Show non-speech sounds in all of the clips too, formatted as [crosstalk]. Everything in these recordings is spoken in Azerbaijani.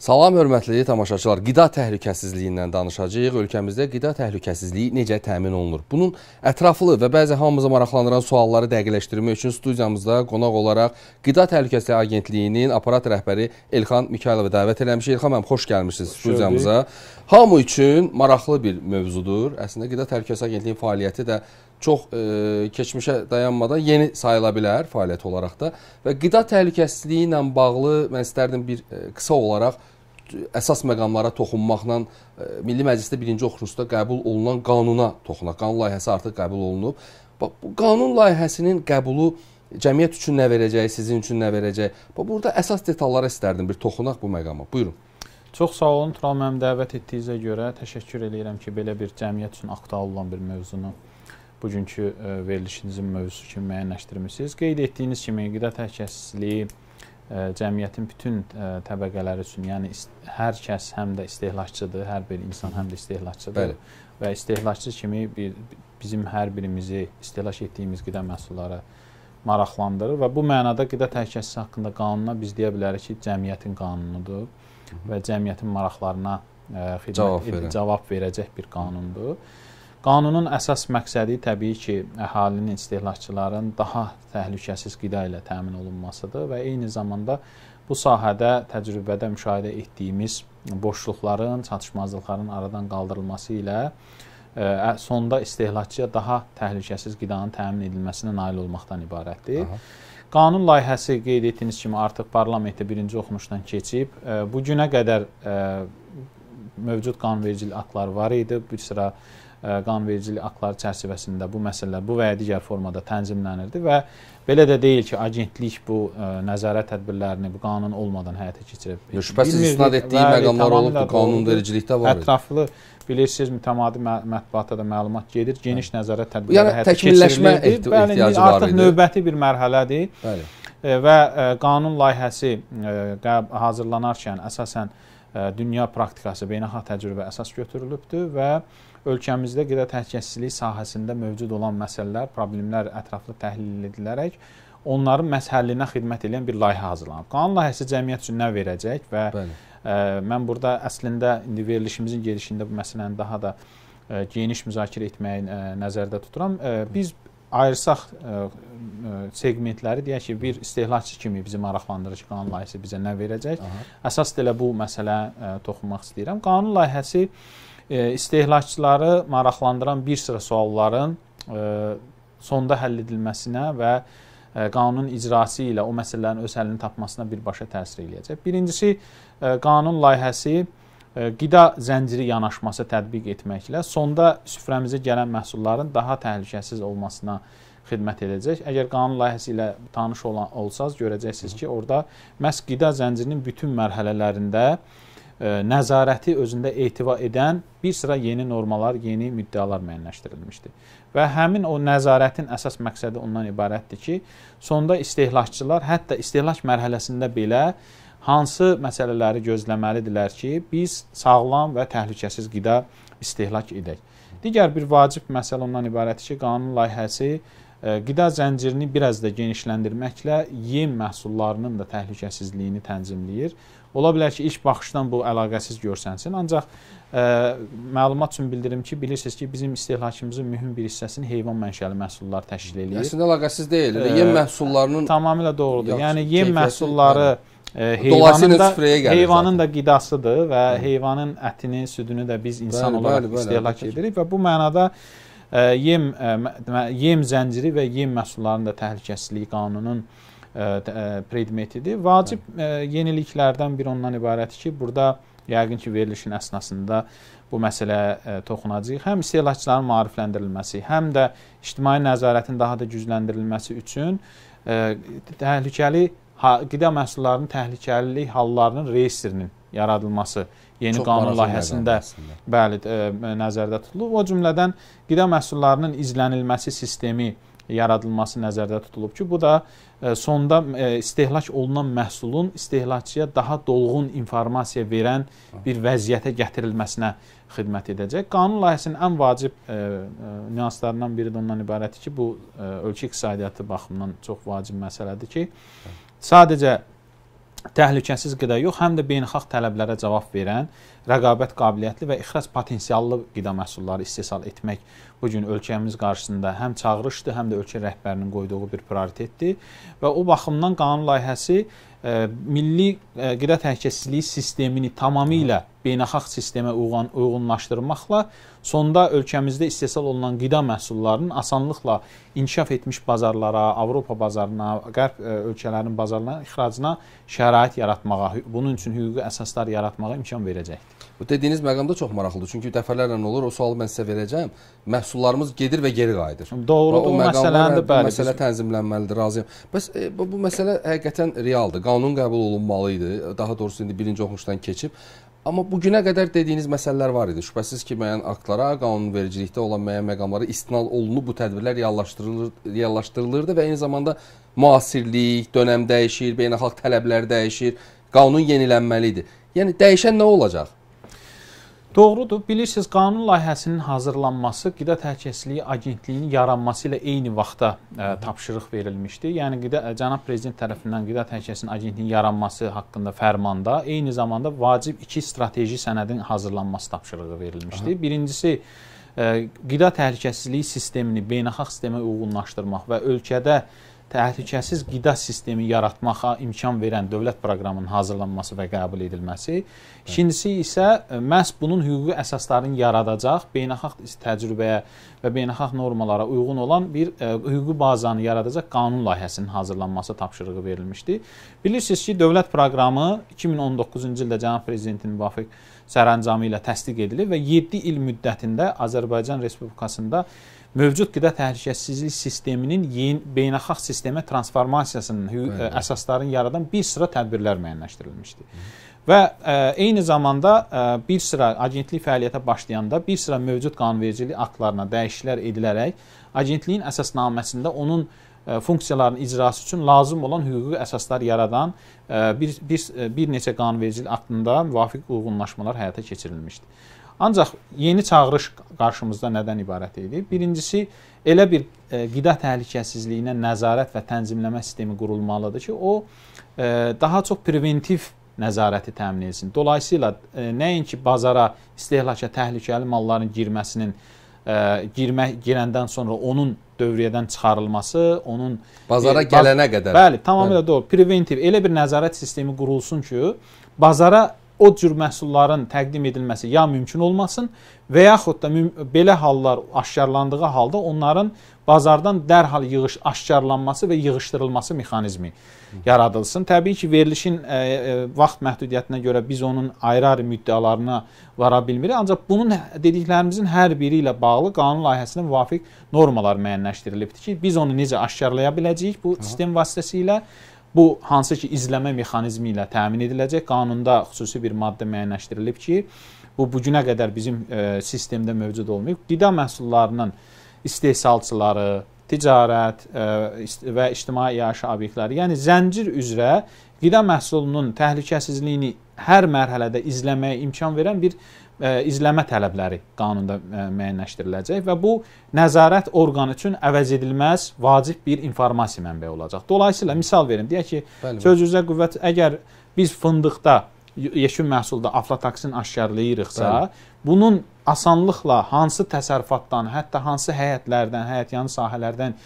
Salam hörmətli tamaşaçılar. Qida təhlükəsizliyindən danışacağıq. Ölkəmizdə qida təhlükəsizliyi necə təmin olunur? Bunun ətraflı və bəzi hamımızı maraqlandıran sualları dəqiqləşdirmək üçün studiyamızda qonaq olaraq Qida Təhlükəsizliyi Agentliyinin aparat rəhbəri Elxan Mikaylovu dəvət eləmişik. Elxan müəllim, xoş gəlmisiniz studiyamıza. Hamı üçün maraqlı bir mövzudur. Əslində Qida Təhlükəsizliyi Agentliyinin fəaliyyəti də çox e, keçmişə dayanmadan yeni sayıla bilər fəaliyyət olaraq da və qida təhlükəsizliyi ilə bağlı mən istərdim bir e, qısa olaraq əsas məqamlara toxunmaqla e, Milli Məclisdə birinci oxunuşda qəbul olunan qanuna toxunaq. Qanun layihəsi artıq qəbul olunub. Bax bu qanun layihəsinin qəbulu cəmiyyət üçün nə verəcəyi, sizin üçün nə verəcəyi. Bax burada əsas detallara istərdim bir toxunaq bu məqama. Buyurun. Çox sağ olun Tural müəllim dəvət etdiyinizə görə təşəkkür eləyirəm ki, belə bir cəmiyyət üçün aktual olan bir mövzunu bugünkü e, verilişinizin mövzusu kimi müəyyənləşdirmisiniz. Qeyd etdiyiniz kimi qida təhlükəsizliyi cəmiyyətin bütün təbəqələri üçün, yəni hər kəs həm də istehlakçıdır, hər bir insan həm də istehlakçıdır. Bəli. Və istehlakçı kimi bir, bizim hər birimizi istehlak etdiyimiz qida məhsulları maraqlandırır və bu mənada qida təhlükəsizliyi haqqında qanuna biz deyə bilərik ki, cəmiyyətin qanunudur və cəmiyyətin maraqlarına ə, xidmət cavab, verir. cavab verəcək bir qanundur. Hı -hı. Qanunun əsas məqsədi təbii ki, əhalinin, istehlakçıların daha təhlükəsiz qida ilə təmin olunmasıdır və eyni zamanda bu sahədə təcrübədə müşahidə etdiyimiz boşluqların, çatışmazlıqların aradan qaldırılması ilə e, ə, sonda istehlakçıya daha təhlükəsiz qidanın təmin edilməsinə nail olmaqdan ibarətdir. Aha. Qanun layihəsi qeyd etdiyiniz kimi artıq parlamentdə birinci oxunuşdan keçib. E, bu günə qədər ə, e, mövcud qanunvericilik aktları var idi. Bir sıra qanunvericilik aktları çərçivəsində bu məsələlər bu və ya digər formada tənzimlənirdi və belə də deyil ki, agentlik bu nəzarət tədbirlərini bu qanun olmadan həyata keçirib. Şübhəsiz istinad etdiyi məqamlar olub, bu qanunvericilikdə var. Ətraflı bilirsiniz, mütəmadi mətbuata da məlumat gedir. Geniş nəzarət yəni tədbirləri yəni, həyata keçirilirdi. Ehtiyacı Bəli, ehtiyacı artıq növbəti bir mərhələdir. Bəli. Və qanun layihəsi hazırlanarkən əsasən dünya praktikası, beynəlxalq təcrübə əsas götürülübdür və ölkəmizdə qida təhlükəsizliyi sahəsində mövcud olan məsələlər, problemlər ətraflı təhlil edilərək onların məshəllinə xidmət edən bir layihə hazırlanıb. Qanun layihəsi cəmiyyət üçün nə verəcək və Bəli. ə, e, mən burada əslində indi verilişimizin gedişində bu məsələni daha da ə, e, geniş müzakirə etməyi ə, e, nəzərdə tuturam. Ə, biz ayırsaq ə, segmentləri deyək ki, bir istehlakçı kimi bizi maraqlandırıcı qanun layihəsi bizə nə verəcək? Aha. Əsas elə bu məsələ ə, toxunmaq istəyirəm. Qanun layihəsi ə, E, istehlakçıları maraqlandıran bir sıra sualların e, sonda həll edilməsinə və e, qanunun icrası ilə o məsələlərin öz həllini tapmasına birbaşa təsir eləyəcək. Birincisi, qanun layihəsi qida zənciri yanaşması tətbiq etməklə sonda süfrəmizə gələn məhsulların daha təhlükəsiz olmasına xidmət edəcək. Əgər qanun layihəsi ilə tanış olan olsanız, görəcəksiniz ki, orada məhz qida zəncirinin bütün mərhələlərində nəzarəti özündə ehtiva edən bir sıra yeni normalar, yeni müddəalar müəyyənləşdirilmişdi. Və həmin o nəzarətin əsas məqsədi ondan ibarətdir ki, sonda istehlakçılar hətta istehlak mərhələsində belə hansı məsələləri gözləməlidirlər ki, biz sağlam və təhlükəsiz qida istehlak edək. Digər bir vacib məsələ ondan ibarətdir ki, qanun layihəsi qida zəncirini biraz da genişləndirməklə yem məhsullarının da təhlükəsizliyini tənzimləyir. Ola bilər ki, ilk baxışdan bu əlaqəsiz görsənsin, ancaq ə, e, məlumat üçün bildirim ki, bilirsiniz ki, bizim istehlakımızın mühüm bir hissəsini heyvan mənşəli məhsullar təşkil edir. Əslində əlaqəsiz deyil, ə, e, yem məhsullarının Tamamilə doğrudur. Yaxşı, yəni yem məhsulları ə, yəni, e, heyvanın da heyvanın zaten. da qidasıdır və Hı. heyvanın ətini, südünü də biz insan bəli, olaraq bəli, bəli, istehlak bəli. edirik və bu mənada ə, yem ə, yem zənciri və yem məhsullarının da təhlükəsizlik qanununun E, e, predmetidir. Vacib e, yeniliklərdən biri ondan ibarətdir ki, burada yəqin ki, verilişin əsnasında bu məsələyə toxunacağıq. Həm istehlakçıların maarifləndirilməsi, həm də ictimai nəzarətin daha da gücləndirilməsi üçün təhlükəli qida məhsullarının təhlükəlilik hallarının reyestrinin yaradılması yeni Çox qanun layihəsində bəli nəzərdə tutulub. O cümlədən qida məhsullarının izlənilməsi sistemi yaradılması nəzərdə tutulub ki, bu da e, sonda e, istehlak olunan məhsulun istehlakçıya daha dolğun informasiya verən bir vəziyyətə gətirilməsinə xidmət edəcək. Qanun layihəsinin ən vacib e, e, nüanslarından biri də ondan ibarətdir ki, bu e, ölkə iqtisadiyyatı baxımından çox vacib məsələdir ki, sadəcə təhlükəsiz qida yox, həm də beynəlxalq tələblərə cavab verən rəqabət qabiliyyətli və ixrac potensiallı qida məhsulları istehsal etmək bu gün ölkəmiz qarşısında həm çağırışdır, həm də ölkə rəhbərinin qoyduğu bir prioritetdir və o baxımdan qanun layihəsi e, milli e, qida təhlükəsizliyi sistemini tamamilə beynəlxalq sistemə uyğun, uyğunlaşdırmaqla sonda ölkəmizdə istehsal olunan qida məhsullarının asanlıqla inkişaf etmiş bazarlara, Avropa bazarına, qərb e, ölkələrinin bazarlarına ixracına şərait yaratmağa, bunun üçün hüquqi əsaslar yaratmağa imkan verəcəkdir. Bu dediyiniz məqam da çox maraqlıdır. Çünki dəfələrlə nə olur, o sualı mən sizə verəcəm. Məhsullarımız gedir və geri qayıdır. Doğrudur, o, o məsələdir, bəli. Məsələ tənzimlənməlidir, razıyam. Bəs e, bu, bu məsələ həqiqətən realdır. Qanun qəbul olunmalı idi. Daha doğrusu indi birinci oxunuşdan keçib. Amma bu günə qədər dediyiniz məsələlər var idi. Şübhəsiz ki, müəyyən aktlara, qanunvericilikdə olan müəyyən məqamlara istinad olunub bu tədbirlər reallaşdırılır, reallaşdırılırdı və eyni zamanda müasirlik, dönəm dəyişir, beynəlxalq tələblər dəyişir, qanun yenilənməli idi. Yəni dəyişən nə olacaq? Doğrudur. Bilirsiniz, qanun layihəsinin hazırlanması Qida Təhlükəsizliyi Agentliyinin yaranması ilə eyni vaxtda ə, e, tapşırıq verilmişdi. Yəni Qida e, Cənab Prezident tərəfindən Qida Təhlükəsizliyi Agentliyinin yaranması haqqında fərmanda eyni zamanda vacib iki strateji sənədin hazırlanması tapşırığı verilmişdi. Aha. Birincisi ə, e, qida təhlükəsizliyi sistemini beynəlxalq sistemə uyğunlaşdırmaq və ölkədə ə, təhlükəsiz qida sistemi yaratmağa imkan verən dövlət proqramının hazırlanması və qəbul edilməsi. İkincisi isə e, məhz bunun hüquqi əsaslarını yaradacaq beynəlxalq təcrübəyə və beynəlxalq normalara uyğun olan bir e, hüquqi bazanı yaradacaq qanun layihəsinin hazırlanması tapşırığı verilmişdi. Bilirsiniz ki, dövlət proqramı 2019-cu ildə cənab prezidentin müvafiq sərəncamı ilə təsdiq edilib və 7 il müddətində Azərbaycan Respublikasında mövcud qida təhlükəsizlik sisteminin yeni beynəlxalq sistemə transformasiyasının Bəli. E, əsaslarını yaradan bir sıra tədbirlər müəyyənləşdirilmişdi. Və ə, e, eyni zamanda ə, e, bir sıra agentlik fəaliyyətə başlayanda bir sıra mövcud qanunvericilik aktlarına dəyişikliklər edilərək agentliyin əsasnaməsində onun ə, funksiyaların icrası üçün lazım olan hüquqi əsaslar yaradan ə, bir, bir, bir neçə qanunvericilik aktında müvafiq uyğunlaşmalar həyata keçirilmişdi. Ancaq yeni çağırış qarşımızda nədən ibarət idi? Birincisi, elə bir e, qida təhlükəsizliyinə nəzarət və tənzimləmə sistemi qurulmalıdır ki, o e, daha çox preventiv nəzarəti təmin etsin. Dolayısıyla e, nəinki bazara istehlaka təhlükəli malların girməsinin girmə girəndən sonra onun dövriyyədən çıxarılması, onun bazara e, gələnə qədər. Bəli, tamamilə hə. doğru. Preventiv elə bir nəzarət sistemi qurulsun ki, bazara o cür məhsulların təqdim edilməsi ya mümkün olmasın və yaxud da belə hallar aşkarlandığı halda onların bazardan dərhal yığış aşkarlanması və yığışdırılması mexanizmi yaradılsın. Təbii ki, verilişin ə, e, ə, e, vaxt məhdudiyyətinə görə biz onun ayrı-ayrı müddəalarına vara bilmirik, ancaq bunun dediklərimizin hər biri ilə bağlı qanun layihəsinə müvafiq normalar müəyyənləşdirilibdir ki, biz onu necə aşkarlaya biləcəyik bu sistem vasitəsilə Bu hansı ki izləmə mexanizmi ilə təmin ediləcək. Qanunda xüsusi bir maddə müəyyənləşdirilib ki, bu bu günə qədər bizim e, sistemdə mövcud olmayıb. Qida məhsullarının istehsalçıları, ticarət e, və ictimai yaşı obyektləri, yəni zəncir üzrə qida məhsulunun təhlükəsizliyini hər mərhələdə izləməyə imkan verən bir izləmə tələbləri qanunda müəyyənləşdiriləcək və bu nəzarət orqanı üçün əvəzedilməz vacib bir informasiya mənbəyi olacaq. Dolayısıyla misal verim, deyək ki, Bəli, söz üzə qüvvət əgər biz fındıqda yeşin məhsulda aflatoksin aşkarlayırıqsa, Bəli. bunun asanlıqla hansı təsərrüfatdan, hətta hansı həyətlərdən, həyətyanı sahələrdən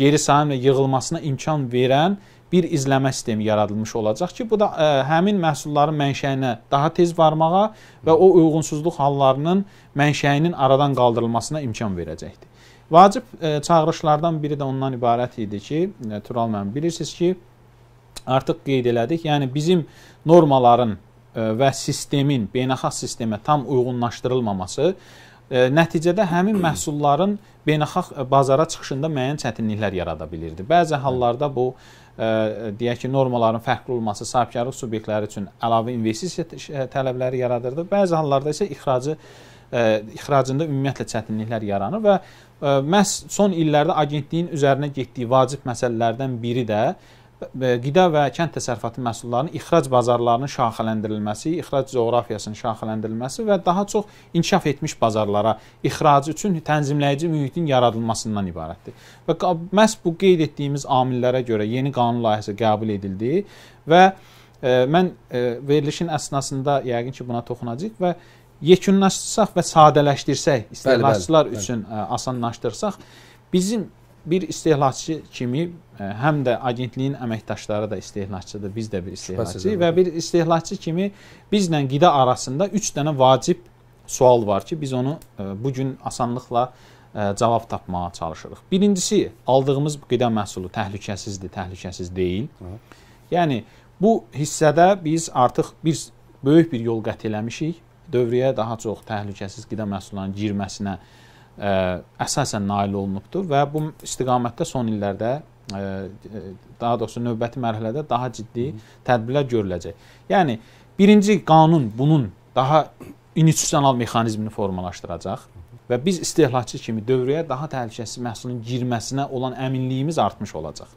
geri sahəmlə yığılmasına imkan verən bir izləmə sistemi yaradılmış olacaq ki, bu da ə, e, həmin məhsulların mənşəyinə daha tez varmağa və o uyğunsuzluq hallarının mənşəyinin aradan qaldırılmasına imkan verəcəkdir. Vacib ə, e, çağırışlardan biri də ondan ibarət idi ki, ə, e, Tural müəllim bilirsiniz ki, artıq qeyd elədik, yəni bizim normaların ə, və sistemin, beynəlxalq sistemə tam uyğunlaşdırılmaması nəticədə həmin məhsulların beynəlxalq bazara çıxışında müəyyən çətinliklər yarada bilirdi. Bəzi hallarda bu deyək ki, normaların fərqli olması sahibkarlıq subyektləri üçün əlavə investisiya tələbləri yaradırdı. Bəzi hallarda isə ixracı ixracında ümumiyyətlə çətinliklər yaranır və məhz son illərdə agentliyin üzərinə getdiyi vacib məsələlərdən biri də qida və kənd təsərrüfatı məhsullarının ixrac bazarlarının şaxələndirilməsi, ixrac coğrafiyasının şaxələndirilməsi və daha çox inkişaf etmiş bazarlara ixrac üçün tənzimləyici mühitin yaradılmasından ibarətdir. Və məhz bu qeyd etdiyimiz amillərə görə yeni qanun layihəsi qəbul edildi və e, mən e, verilişin əsnasında yəqin ki, buna toxunacağıq və yekunlaşdırsaq və sadələşdirsək, istehlakçılar üçün bəli. E, asanlaşdırsaq bizim bir istehlakçı kimi e, həm də agentliyin əməkdaşları da istehlakçıdır, biz də bir istehlakçıyıq və bir istehlakçı kimi bizlə qida arasında 3 dənə vacib sual var ki, biz onu e, bu gün asanlıqla e, cavab tapmağa çalışırıq. Birincisi, aldığımız qida məhsulu təhlükəsizdir, təhlükəsiz deyil. Hı. Yəni bu hissədə biz artıq bir böyük bir yol qət eləmişik. Dövrəyə daha çox təhlükəsiz qida məhsullarının girməsinə əsasən nail olunubdur və bu istiqamətdə son illərdə daha doğrusu növbəti mərhələdə daha ciddi tədbirlər görüləcək. Yəni birinci qanun bunun daha institusional mexanizmini formalaşdıracaq və biz istehlakçı kimi dövrəyə daha təhlükəsiz məhsulun girməsinə olan əminliyimiz artmış olacaq.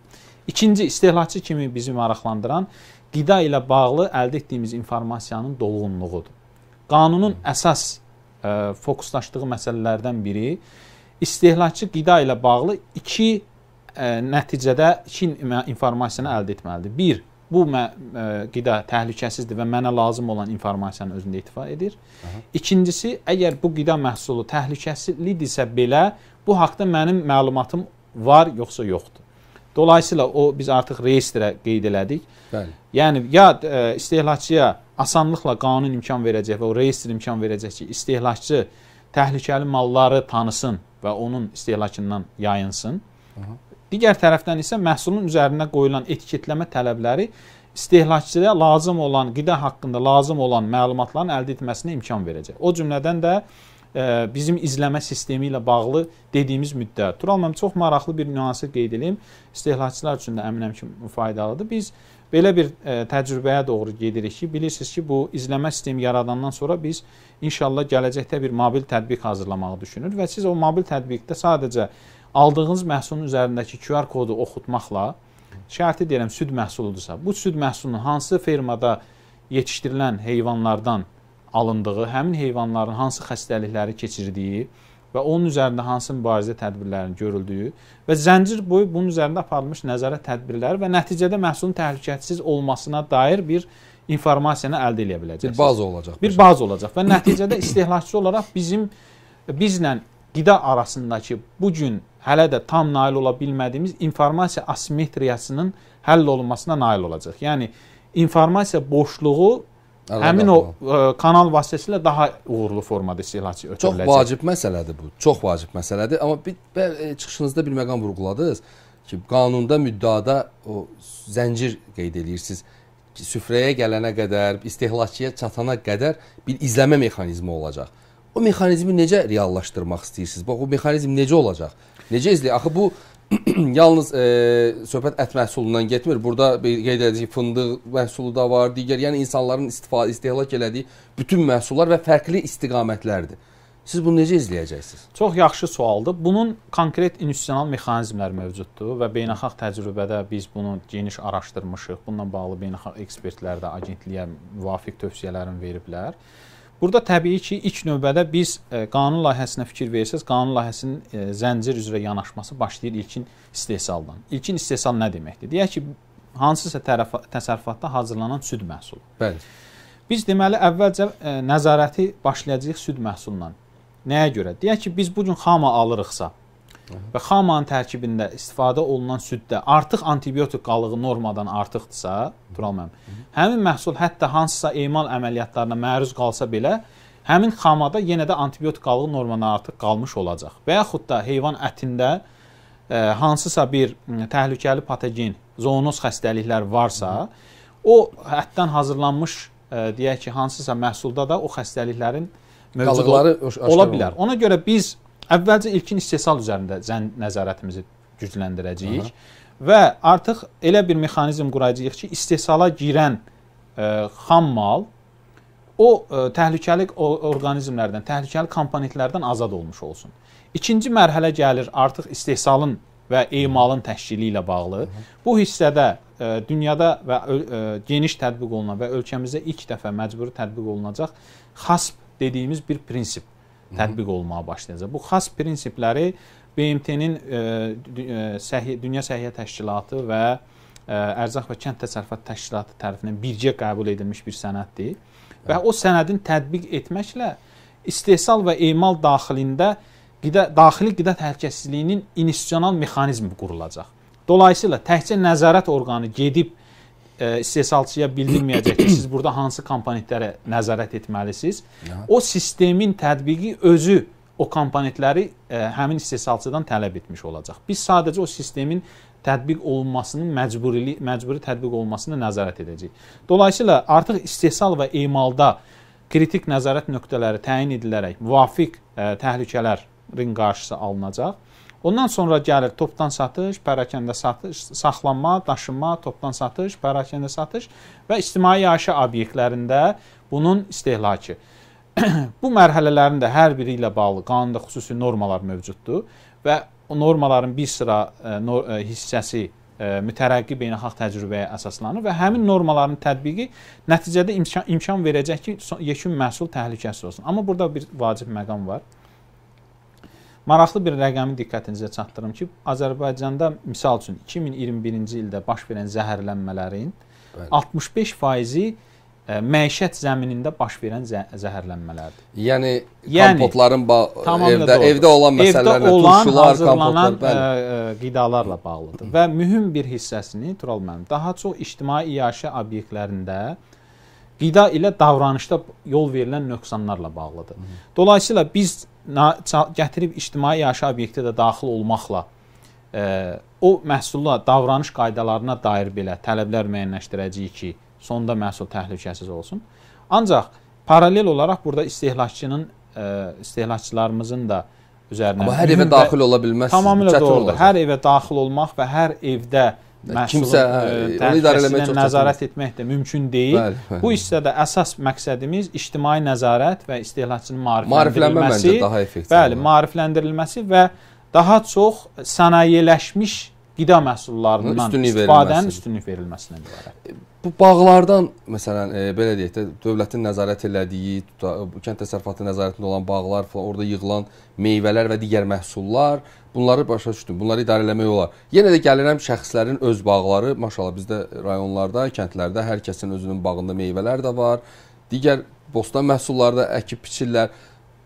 İkinci istehlakçı kimi bizi maraqlandıran qida ilə bağlı əldə etdiyimiz informasiyanın dolğunluğudur. Qanunun əsas fokuslaşdığı məsələlərdən biri istehlakçı qida ilə bağlı iki nəticədə iki informasiyanı əldə etməlidir. Bir, bu mə, ə, qida təhlükəsizdir və mənə lazım olan informasiyanı özündə itifa edir. Aha. İkincisi, əgər bu qida məhsulu təhlükəsizlidirsə belə, bu haqqda mənim məlumatım var yoxsa yoxdur. Dolayısıyla o biz artıq reyestrə qeyd elədik. Bəli. Yəni ya ə, istehlakçıya asanlıqla qanun imkan verəcək və o reyestr imkan verəcək ki, istehlakçı təhlükəli malları tanısın və onun istehlakından yayınsın. Aha. Digər tərəfdən isə məhsulun üzərinə qoyulan etiketləmə tələbləri istehlakçıya lazım olan qida haqqında lazım olan məlumatların əldə etməsinə imkan verəcək. O cümlədən də ə, e, bizim izləmə sistemi ilə bağlı dediyimiz müddət. Tural müəllim çox maraqlı bir nüansı qeyd edeyim. İstehlakçılar üçün də əminəm ki, faydalıdır. Biz belə bir ə, e, təcrübəyə doğru gedirik ki, bilirsiniz ki, bu izləmə sistemi yaradandan sonra biz inşallah gələcəkdə bir mobil tətbiq hazırlamağı düşünürük və siz o mobil tətbiqdə sadəcə aldığınız məhsulun üzərindəki QR kodu oxutmaqla şərti deyirəm süd məhsuludursa, bu süd məhsulunun hansı fermada yetişdirilən heyvanlardan alındığı, həmin heyvanların hansı xəstəlikləri keçirdiyi və onun üzərində hansı mübarizə tədbirlərinin görüldüyü və zəncir boyu bunun üzərində aparılmış nəzarət tədbirləri və nəticədə məhsulun təhlükəsiz olmasına dair bir informasiyanı əldə edə biləcəksiniz. Bir baza olacaq. Bir baza olacaq və nəticədə istehlakçı olaraq bizim bizlə qida arasındakı bu gün hələ də tam nail ola bilmədiyimiz informasiya asimetriyasının həll olunmasına nail olacaq. Yəni informasiya boşluğu Əlaqə həmin o ə, e, kanal vasitəsilə daha uğurlu formada istehlakçı ötürüləcək. Çox vacib məsələdir bu. Çox vacib məsələdir. Amma bir, bir e, çıxışınızda bir məqam vurğuladınız ki, qanunda müddəada o zəncir qeyd eləyirsiniz. Süfrəyə gələnə qədər, istehlakçıya çatana qədər bir izləmə mexanizmi olacaq. O mexanizmi necə reallaşdırmaq istəyirsiniz? Bax o mexanizm necə olacaq? Necə izləyək? Axı bu [clears throat] Yalnız e, söhbət ət məhsulundan getmir. Burada qeyd edəcəyik fındıq məhsulu da var, digər, yəni insanların istifadə istehlak elədiyi bütün məhsullar və fərqli istiqamətlərdir. Siz bunu necə izləyəcəksiniz? Çox yaxşı sualdır. Bunun konkret institusional mexanizmləri mövcuddur və beynəlxalq təcrübədə biz bunu geniş araşdırmışıq. Bununla bağlı beynəlxalq ekspertlər də agentliyə müvafiq tövsiyələrini veriblər. Burada təbii ki, ilk növbədə biz e, qanun layihəsinə fikir versəz, qanun layihəsinin e, zəncir üzrə yanaşması başlayır ilkin istehsaldan. İlkin istehsal nə deməkdir? Deyək ki, hansısa təsərrüfatda hazırlanan süd məhsulu. Bəli. Biz deməli əvvəlcə e, nəzarəti başlayacağıq süd məhsulundan. Nəyə görə? Deyək ki, biz bu gün xama alırıqsa, və xamanın tərkibində istifadə olunan süddə artıq antibiotik qalığı normadan artıqdırsa, Tural müəllim, həmin məhsul hətta hansısa emal əməliyyatlarına məruz qalsa belə, həmin xamada yenə də antibiotik qalığı normadan artıq qalmış olacaq. Və yaxud da heyvan ətində ə, e, hansısa bir təhlükəli patogen, zoonoz xəstəliklər varsa, o ətdən hazırlanmış ə, e, deyək ki, hansısa məhsulda da o xəstəliklərin mövcud ola bilər. Ona görə biz Əvvəlcə ilkin istehsal üzərində nəzarətimizi gücləndirəcəyik Aha. və artıq elə bir mexanizm quracağıq ki, istehsala girən ə, e, xam mal o ə, e, təhlükəli orqanizmlərdən, təhlükəli komponentlərdən azad olmuş olsun. İkinci mərhələ gəlir artıq istehsalın və emalın təşkili ilə bağlı. Bu hissədə ə, e, dünyada və ə, geniş tətbiq olunan və ölkəmizdə ilk dəfə məcburi tətbiq olunacaq XASP dediyimiz bir prinsip tətbiq olunmağa başlayacaq. Bu xas prinsipləri BMT-nin e, e, səhiyyə Dünya Səhiyyə Təşkilatı və e, Ərzaq və Kənd Təsərrüfatı Təşkilatı tərəfindən birgə qəbul edilmiş bir sənəddir. Və o sənədin tətbiq etməklə istehsal və emal daxilində qida daxili qida təhlükəsizliyinin institusional mexanizmi qurulacaq. Dolayısıyla təkcə nəzarət orqanı gedib E, istehsalçıya bildirməyəcəkdir. Siz burada hansı komponentlərə nəzarət etməlisiniz? O sistemin tətbiqi özü o komponentləri ə, e, həmin istehsalçıdan tələb etmiş olacaq. Biz sadəcə o sistemin tətbiq olunmasının məcburili məcburi tətbiq olunmasına nəzarət edəcəyik. Dolayısıyla artıq istehsal və emalda kritik nəzarət nöqtələri təyin edilərək müvafiq ə, e, təhlükələrin qarşısı alınacaq. Ondan sonra gəlir topdan satış, pərakəndə satış, saxlanma, daşınma, topdan satış, pərakəndə satış və ictimai yaşayış obyektlərində bunun istehlakı. [clears throat] Bu mərhələlərin də hər biri ilə bağlı qanunda xüsusi normalar mövcuddur və o normaların bir sıra e, e, hissəsi e, mütərəqqi beynəlxalq təcrübəyə əsaslanır və həmin normaların tətbiqi nəticədə imkan, imkan verəcək ki, yekun məhsul təhlükəsiz olsun. Amma burada bir vacib məqam var. Maraqlı bir rəqəmi diqqətinizə çatdırım ki, Azərbaycanda misal üçün 2021-ci ildə baş verən zəhərlənmələrin Bəli. 65%-i e, məişət zəminində baş verən zə zəhərlənmələrdir. Yəni, yəni kompotların evdə, evdə olan məsələlərlə, evdə olan, turşular, kompotlar, bəli. Ə, e, e, qidalarla bağlıdır və mühüm bir hissəsini Tural müəllim daha çox ictimai iaşə obyektlərində qida ilə davranışda yol verilən nöqsanlarla bağlıdır. Dolayısıyla biz gətirib ictimai yaşa obyekti də daxil olmaqla ə, e, o məhsulla davranış qaydalarına dair belə tələblər müəyyənləşdirəcəyik ki, sonda məhsul təhlükəsiz olsun. Ancaq paralel olaraq burada istehlakçının ə, e, istehlakçılarımızın da üzərinə Amma hər evə daxil ola bilməz. Tamamilə doğrudur. Olacaq. Hər evə daxil olmaq və hər evdə kimsə e, e, onu idarə eləmək çox nəzarət çətindir. etmək də mümkün deyil. Bəli, bəli. Bu hissədə əsas məqsədimiz ictimai nəzarət və istehlakçının maarifləndirilməsi, daha effektiv. Bəli, maarifləndirilməsi və daha çox sənayeləşmiş qida məhsullarından istifadənin üstünlük verilməsindən ibarətdir. E, bu bağlardan məsələn e, belə deyək də dövlətin nəzarət elədiyi, tuta, kənd təsərrüfatı nəzarətində olan bağlar, falan, orada yığılan meyvələr və digər məhsullar, bunları başa düşdüm. Bunları idarə eləmək olar. Yenə də gəlirəm şəxslərin öz bağları. Maşallah bizdə rayonlarda, kəndlərdə hər kəsin özünün bağında meyvələr də var. Digər bostan məhsulları da əkib biçirlər.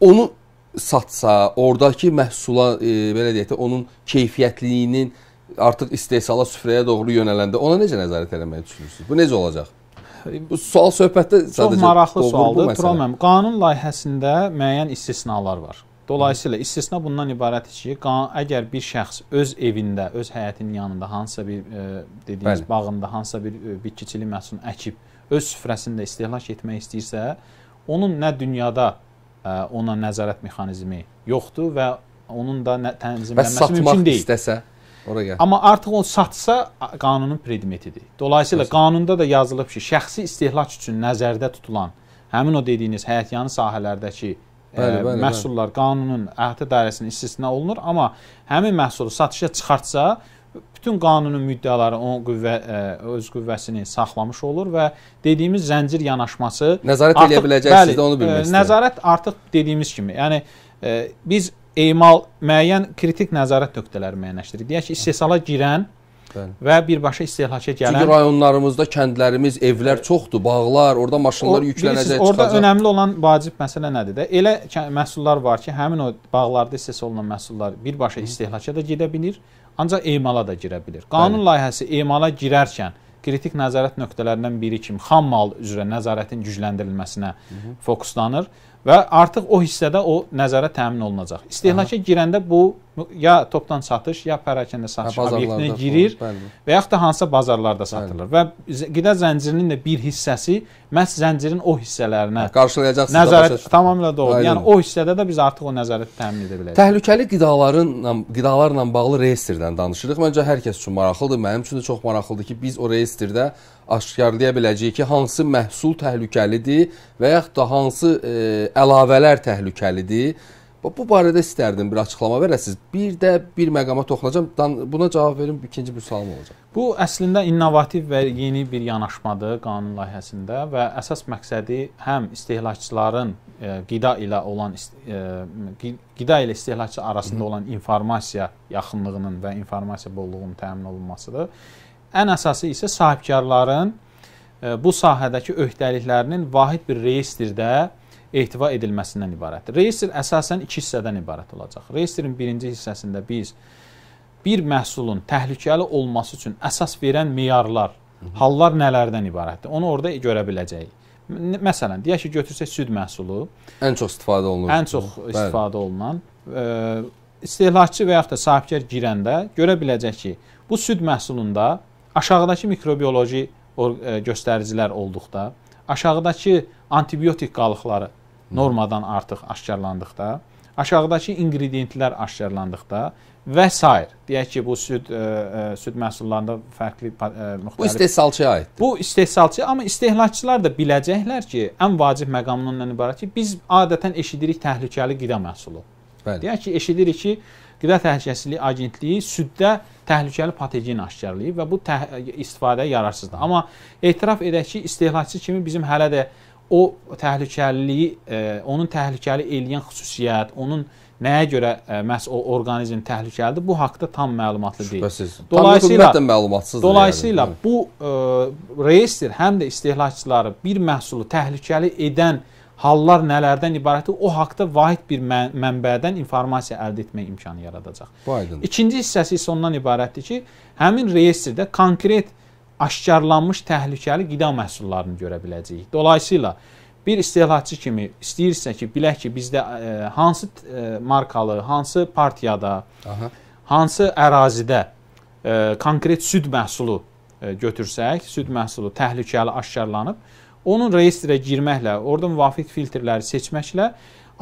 Onu satsa, ordakı məhsula e, belə deyək də onun keyfiyyətliliyinin artıq istehsala süfrəyə doğru yönələndə ona necə nəzarət eləməyi düşünürsüz? Bu necə olacaq? Bu sual söhbətdə sadəcə çox maraqlı sualdır. Turamam. Qanun layihəsində müəyyən istisnalar var. Dolayısıyla istisna bundan ibarətdir ki, əgər bir şəxs öz evində, öz həyətinin yanında hansısa bir e, dediyiniz Bəli. bağında hansısa bir e, bitkiçilik məhsulunu əkib öz süfrəsində istehlak etmək istəyirsə, onun nə dünyada e, ona nəzarət mexanizmi yoxdur və onun da tənzimlənməsi mümkün deyil. Və satmaq istəsə Oraya. Amma artıq o satsa qanunun predmetidir. Dolayısıyla Səsiz. qanunda da yazılıb ki, şəxsi istehlak üçün nəzərdə tutulan həmin o dediyiniz həyatyanı sahələrdəki e, bəli, bəli, məhsullar bəli. qanunun əhatə dairəsinin istisna olunur, amma həmin məhsulu satışa çıxartsa, bütün qanunun müddəaları o qüvvə ə, e, öz qüvvəsini saxlamış olur və dediyimiz zəncir yanaşması nəzarət artıq, eləyə biləcəksiniz bəli, də onu bilmək e, istəyirəm. Nəzarət artıq dediyimiz kimi, yəni ə, biz emal müəyyən kritik nəzarət nöqtələri müəyyənləşdirir. Deyək ki, istehsala girən Bəli. və birbaşa istehlaka gələn. Çünki rayonlarımızda kəndlərimiz, evlər çoxdur, bağlar, orada maşınlar o, yüklənəcək, çıxacaq. Orada önəmli olan vacib məsələ nədir də? Elə məhsullar var ki, həmin o bağlarda istehsal olunan məhsullar birbaşa istehlaka da gedə bilir, ancaq emala da girə bilir. Qanun Bəli. layihəsi emala girərkən kritik nəzarət nöqtələrindən biri kimi xam mal üzrə nəzarətin gücləndirilməsinə Hı -hı. fokuslanır və artıq o hissədə o nəzərə təmin olunacaq. İstehlaka girəndə bu ya topdan satış, ya pərakəndə satış hə, obyektinə girir bəli. və yaxud da hansısa bazarlarda satılır bəli. və qida zəncirinin də bir hissəsi məhz zəncirin o hissələrinə hə, qarşılayacaqsınız. Nəzarət tamamilə doğrudur. Bəli. Yəni o hissədə də biz artıq o nəzarəti təmin edə bilərik. Təhlükəli qidalarınla qidalarla bağlı reyestrdən danışırıq. Məncə hər kəs üçün maraqlıdır. Mənim üçün də çox maraqlıdır ki, biz o reyestrdə aşkarlaya biləcəyik ki, hansı məhsul təhlükəlidir və yaxud da hansı e, əlavələr təhlükəlidir. Bu, bu barədə istərdim bir açıqlama verəsiniz. Bir də bir məqama toxunacam. Buna cavab verim, ikinci bir sualım olacaq. Bu əslində innovativ və yeni bir yanaşmadır qanun layihəsində və əsas məqsədi həm istehlakçıların e, qida ilə olan e, qida ilə istehlakçı arasında olan informasiya yaxınlığının və informasiya bolluğunun təmin olunmasıdır Ən əsası isə sahibkarların e, bu sahədəki öhdəliklərinin vahid bir reyestrdə ehtiva edilməsindən ibarətdir. Reyestr əsasən iki hissədən ibarət olacaq. Reyestrin birinci hissəsində biz bir məhsulun təhlükəli olması üçün əsas verən meyarlar, hallar nələrdən ibarətdir? Onu orada görə biləcəyik. Məsələn, deyək ki, götürsək süd məhsulu. Ən çox istifadə olunan. Ən çox istifadə olunan. E, istehlakçı və yaxud da sahibkar girəndə görə biləcək ki, bu süd məhsulunda aşağıdakı mikrobioloji e, göstəricilər olduqda, aşağıdakı antibiotik qalıqları normadan artıq aşkarlandıqda, aşağıdakı inqrediyentlər aşkarlandıqda və s. deyək ki, bu süd ə, e, e, süd məhsullarında fərqli ə, müxtəlif Bu istehsalçıya aiddir. Bu istehsalçı, amma istehlakçılar da biləcəklər ki, ən vacib məqam ondan ibarət ki, biz adətən eşidirik təhlükəli qida məhsulu. Bəli. Deyək ki, eşidirik ki, Qida Təhlükəsizliyi Agentliyi süddə təhlükəli patogen aşkarlayıb və bu istifadəyə yararsızdır. Amma etiraf edək ki, istehlakçı kimi bizim hələ də o təhlükəliliyi, e, onun təhlükəli eləyən xüsusiyyət, onun nəyə görə e, məhz o orqanizm təhlükəlidir? Bu haqqda tam məlumatlı deyil. Şübhəsiz. Dolayısıyla tam məlumatsızdır. Yəni. Dolayısıyla yəni. bu ə, e, reyestr həm də istehlakçıları bir məhsulu təhlükəli edən ə, hallar nələrdən ibarətdir, o haqda vahid bir mən mənbədən informasiya əldə etmək imkanı yaradacaq. Bu aydın. İkinci hissəsi isə ondan ibarətdir ki, həmin reyestrdə konkret aşkarlanmış təhlükəli qida məhsullarını görə biləcəyik. Dolayısıyla bir istehlakçı kimi istəyirsə ki, bilək ki, bizdə ə, e, hansı ə, e, markalı, hansı partiyada, Aha. hansı ərazidə ə, e, konkret süd məhsulu ə, götürsək, süd məhsulu təhlükəli aşkarlanıb, Onun reyestrə girməklə, orada müvafiq filtrləri seçməklə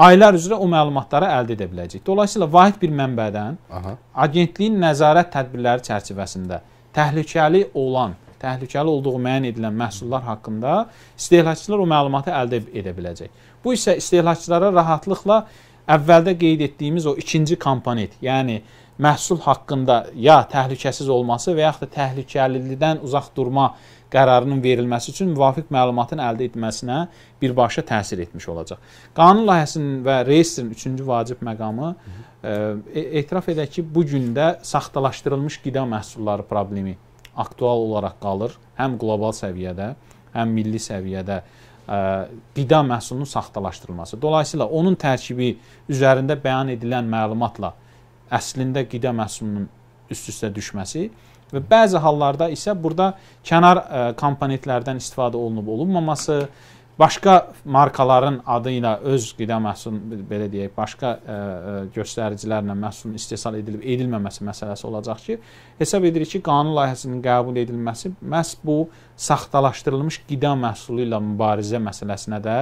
aylar üzrə o məlumatları əldə edə biləcək. Dolayısıyla vahid bir mənbədən Aha. agentliyin nəzarət tədbirləri çərçivəsində təhlükəli olan, təhlükəli olduğu müəyyən edilən məhsullar haqqında istehlakçılar o məlumatı əldə edə biləcək. Bu isə istehlakçılara rahatlıqla əvvəldə qeyd etdiyimiz o ikinci komponent, yəni məhsul haqqında ya təhlükəsiz olması və yaxud da təhlükəlilikdən uzaq durma qərarının verilməsi üçün müvafiq məlumatın əldə etməsinə birbaşa təsir etmiş olacaq. Qanun layihəsinin və reyestrin 3-cü vacib məqamı e, e etiraf edək ki, bu gündə saxtalaşdırılmış qida məhsulları problemi aktual olaraq qalır, həm qlobal səviyyədə, həm milli səviyyədə ə, e, qida məhsulunun saxtalaşdırılması. Dolayısıyla onun tərkibi üzərində bəyan edilən məlumatla əslində qida məhsulunun üst-üstə düşməsi və bəzi hallarda isə burada kənar e, komponentlərdən istifadə olunub olunmaması, başqa markaların adı ilə öz qida məhsulun belə deyək, başqa ə, e, e, göstəricilərlə məhsulun istehsal edilib edilməməsi məsələsi olacaq ki, hesab edirik ki, qanun layihəsinin qəbul edilməsi məhz bu saxtalaşdırılmış qida məhsulu ilə mübarizə məsələsinə də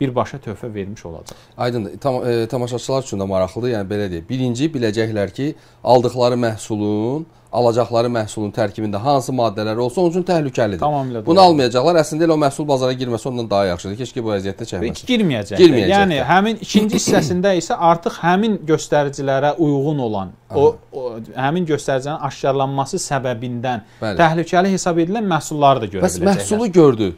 birbaşa töhfə vermiş olacaq. Aydındır. Tam e, tamaşaçılar üçün də maraqlıdır. Yəni belə deyək. Birinci biləcəklər ki, aldıqları məhsulun alacaqları məhsulun tərkibində hansı maddələr olsa onun üçün təhlükəlidir. Tamamilə Bunu doğru. almayacaqlar. Əslində elə o məhsul bazara girməsi ondan daha yaxşıdır. Keşke bu vəziyyətdə çəkməsin. Girməyəcək. Girməyəcək. Yəni həmin ikinci hissəsində isə artıq həmin göstəricilərə uyğun olan o, o həmin göstəricilərin aşkarlanması səbəbindən Bəli. təhlükəli hesab edilən məhsulları da görə Bəs biləcəklər. Bəs məhsulu gördü.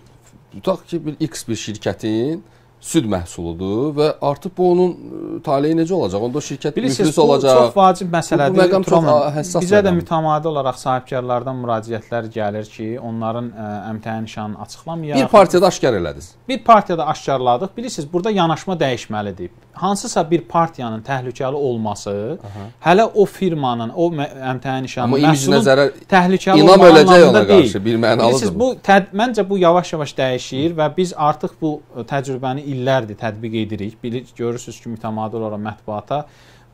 Tutaq ki, bir X bir şirkətin süd məhsuludur və artıq bu onun e, taleyi necə olacaq? Onda şirkət müflis olacaq. Bu çox vacib məsələdir. Bu, bu məqam çox həssas. Bizə də mütəmadi olaraq sahibkarlardan müraciətlər gəlir ki, onların e, əmtəə nişanını açıqlamayaq. Bir partiyada aşkar elədiniz. Bir partiyada aşkarladıq. Bilirsiniz, burada yanaşma dəyişməlidir. Hansısa bir partiyanın təhlükəli olması Aha. hələ o firmanın, o əmtəə nişanı məhsulun zərər, təhlükəli inam öləcək ona qarşı bir mənalıdır. Bilirsiniz, bu, bu məncə bu yavaş-yavaş dəyişir və biz artıq bu e, təcrübəni illərdir tətbiq edirik. Bilirik, görürsüz ki, mütəmadi olaraq mətbuata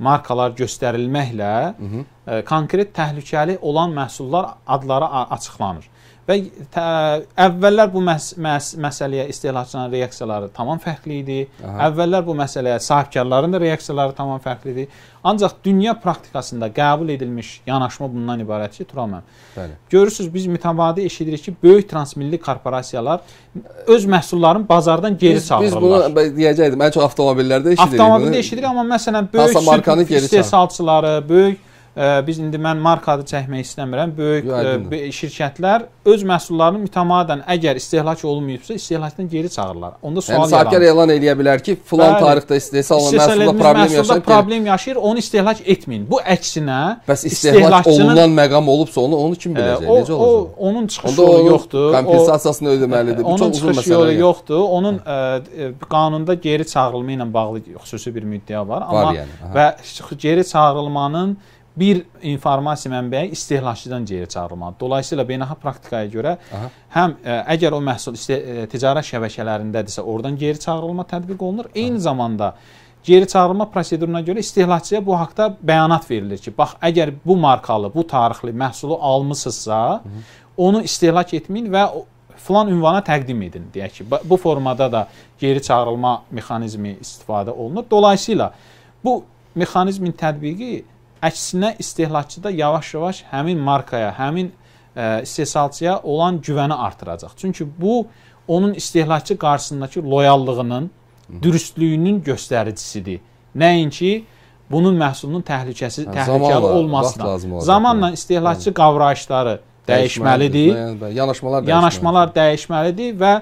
markalar göstərilməklə Hı -hı. E, konkret təhlükəli olan məhsullar adları açıqlanır. Və tə, əvvəllər bu məs məs məsələyə istehlakçıların reaksiyaları tamam fərqli idi. Aha. Əvvəllər bu məsələyə sahibkarların da reaksiyaları tamam fərqli idi. Ancaq dünya praktikasında qəbul edilmiş yanaşma bundan ibarət ki, Tural müəllim. Bəli. Görürsüz biz mütəvadi eşidirik ki, böyük transmilli korporasiyalar öz məhsullarını bazardan geri biz, çağırırlar. Biz bunu deyəcəydim. Ən çox avtomobillərdə eşidirik. Avtomobildə eşidirik, amma məsələn böyük istehsalçıları, böyük biz indi mən marka adı çəkmək istəmirəm. Böyük Yəqindir. E, şirkətlər öz məhsullarını mütəmadən əgər istehlak olmayıbsa, istehlakdan geri çağırırlar. Onda sual yəni, yaranır. Sahibkar elan eləyə bilər ki, filan Bəli. tarixdə istehsal olunan məhsulda problem yaşayır. problem yaşayır, onu istehlak etməyin. Bu əksinə Bəs istehlak olunan məqam olubsa onu onu kim biləcək? O, necə olacaq? O, onun çıxış Onda yolu yoxdur. Kompensasiyasını ödəməlidir. Bu e, çox uzun məsələdir. Onun çıxış yolu yəni. yoxdur. Onun ə, e, qanunda geri çağırılma ilə bağlı xüsusi bir müddəa var, amma var yəni, və geri çağırılmanın bir informasiya mənbəyi istehlakçıdan geri çağırılmalıdır. Dolayısıyla beynəlxalq praktikaya görə Aha. həm ə, e, əgər o məhsul isteh e, ticarət şəbəkələrindədirsə, oradan geri çağırılma tətbiq olunur. Aha. Eyni zamanda geri çağırılma proseduruna görə istehlakçıya bu haqqda bəyanat verilir ki, bax əgər bu markalı, bu tarixli məhsulu almısınızsa, Hı. onu istehlak etməyin və filan ünvana təqdim edin deyək ki, bu formada da geri çağırılma mexanizmi istifadə olunur. Dolayısıyla bu mexanizmin tətbiqi Əksinə istehlakçı da yavaş-yavaş həmin markaya, həmin ə, e, istehsalçıya olan güvəni artıracaq. Çünki bu onun istehlakçı qarşısındakı loyallığının, dürüstlüyünün göstəricisidir. Nəinki bunun məhsulunun təhlükəsi, hə, təhlükəli olmasına. Zamanla istehlakçı qavrayışları yəni, dəyişməlidir. Yanaşmalar dəyişməlidir. Yanaşmalar dəyişməlidir və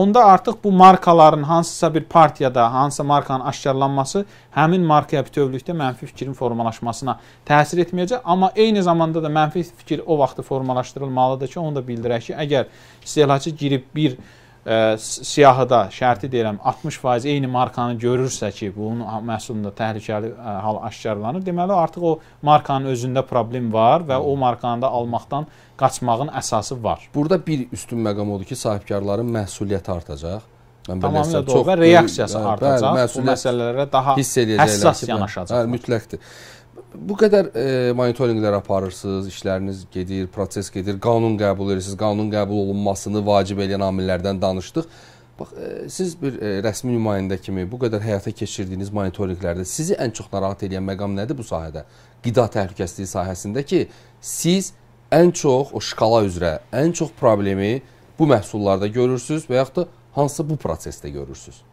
onda artıq bu markaların hansısa bir partiyada, hansısa markanın aşkarlanması həmin markaya bütövlükdə mənfi fikrin formalaşmasına təsir etməyəcək. Amma eyni zamanda da mənfi fikir o vaxtı formalaşdırılmalıdır ki, onu da bildirək ki, əgər istehlakçı girib bir ə, siyahıda şərti deyirəm 60% eyni markanı görürsə ki, bunun məhsulunda təhlükəli ə, hal aşkarlanır, deməli artıq o markanın özündə problem var və o markanı da almaqdan qaçmağın əsası var. Burada bir üstün məqam odur ki, sahibkarların məsuliyyəti artacaq. Mən Tamamilə doğru və reaksiyası hə, böyük, artacaq. Bəli, bu məsələlərə daha həssas yanaşacaqlar. Bəli, hə, mütləqdir bu qədər e, monitorinqlər aparırsınız, işləriniz gedir, proses gedir, qanun qəbul edirsiniz, qanun qəbul olunmasını vacib edən amillərdən danışdıq. Bax, e, siz bir e, rəsmi nümayəndə kimi bu qədər həyata keçirdiyiniz monitorinqlərdə sizi ən çox narahat edən məqam nədir bu sahədə? Qida təhlükəsizliyi sahəsində ki, siz ən çox o şkala üzrə ən çox problemi bu məhsullarda görürsüz və yaxud da hansı bu prosesdə görürsüz?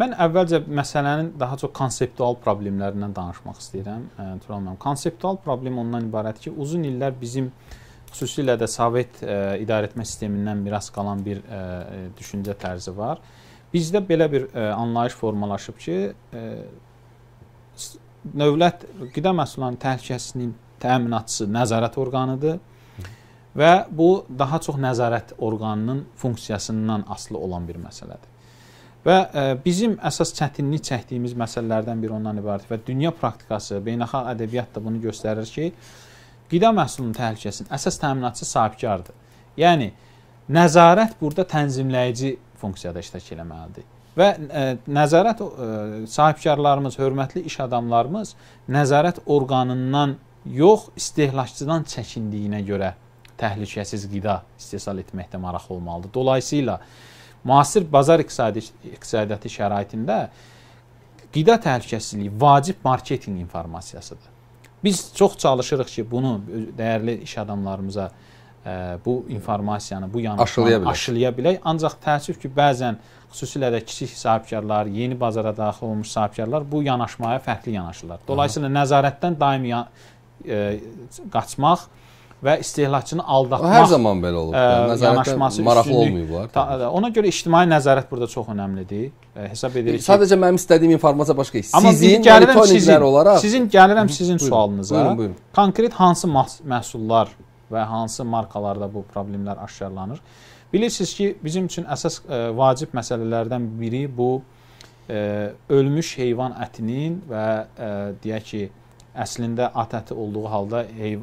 Mən əvvəlcə məsələnin daha çox konseptual problemlərindən danışmaq istəyirəm. E, Tural müəllim, konseptual problem ondan ibarət ki, uzun illər bizim xüsusilə də Sovet ə, e, idarəetmə sistemindən miras qalan bir ə, e, düşüncə tərzi var. Bizdə belə bir ə, anlayış formalaşıb ki, ə, dövlət qida məhsullarının təhlükəsizliyinin təminatçısı nəzarət orqanıdır və bu daha çox nəzarət orqanının funksiyasından asılı olan bir məsələdir. Və e, bizim əsas çətinlik çəkdiyimiz məsələlərdən biri ondan ibarətdir və dünya praktikası, beynəlxalq ədəbiyyat da bunu göstərir ki, qida məhsulunun təhlükəsinin əsas təminatçısı sahibkardır. Yəni nəzarət burada tənzimləyici funksiyada iştirak eləməlidir. Və e, nəzarət e, sahibkarlarımız, hörmətli iş adamlarımız nəzarət orqanından yox, istehlakçıdan çəkindiyinə görə təhlükəsiz qida istehsal etməkdə maraqlı olmalıdır. Dolayısıyla müasir bazar iqtisadi, iqtisadiyyatı şəraitində qida təhlükəsizliyi vacib marketinq informasiyasıdır. Biz çox çalışırıq ki, bunu dəyərli iş adamlarımıza ə, e, bu informasiyanı, bu yanlışları aşılaya, aşılaya bilək. Ancaq təəssüf ki, bəzən xüsusilə də kiçik sahibkarlar, yeni bazara daxil olmuş sahibkarlar bu yanaşmaya fərqli yanaşırlar. Dolayısıyla nəzarətdən daimi ə, e, qaçmaq və istehlakçını aldatma. O hər zaman belə olub. E, yəni ə, yanaşması maraqlı olmayıblar. Ta, e, ona görə ictimai nəzarət burada çox əhəmilidir. Ə, e, hesab edirik. E, sadəcə ki, mənim istədiyim informasiya başqa. Sizin sizin gəlirəm sizin olaraq sizin gəlirəm sizin buyurun, sualınıza. Buyurun, buyurun. Konkret hansı məhsullar və hansı markalarda bu problemlər aşkarlanır? Bilirsiniz ki, bizim üçün əsas ə, vacib məsələlərdən biri bu ə, ölmüş heyvan ətinin və ə, deyək ki, əslində at əti olduğu halda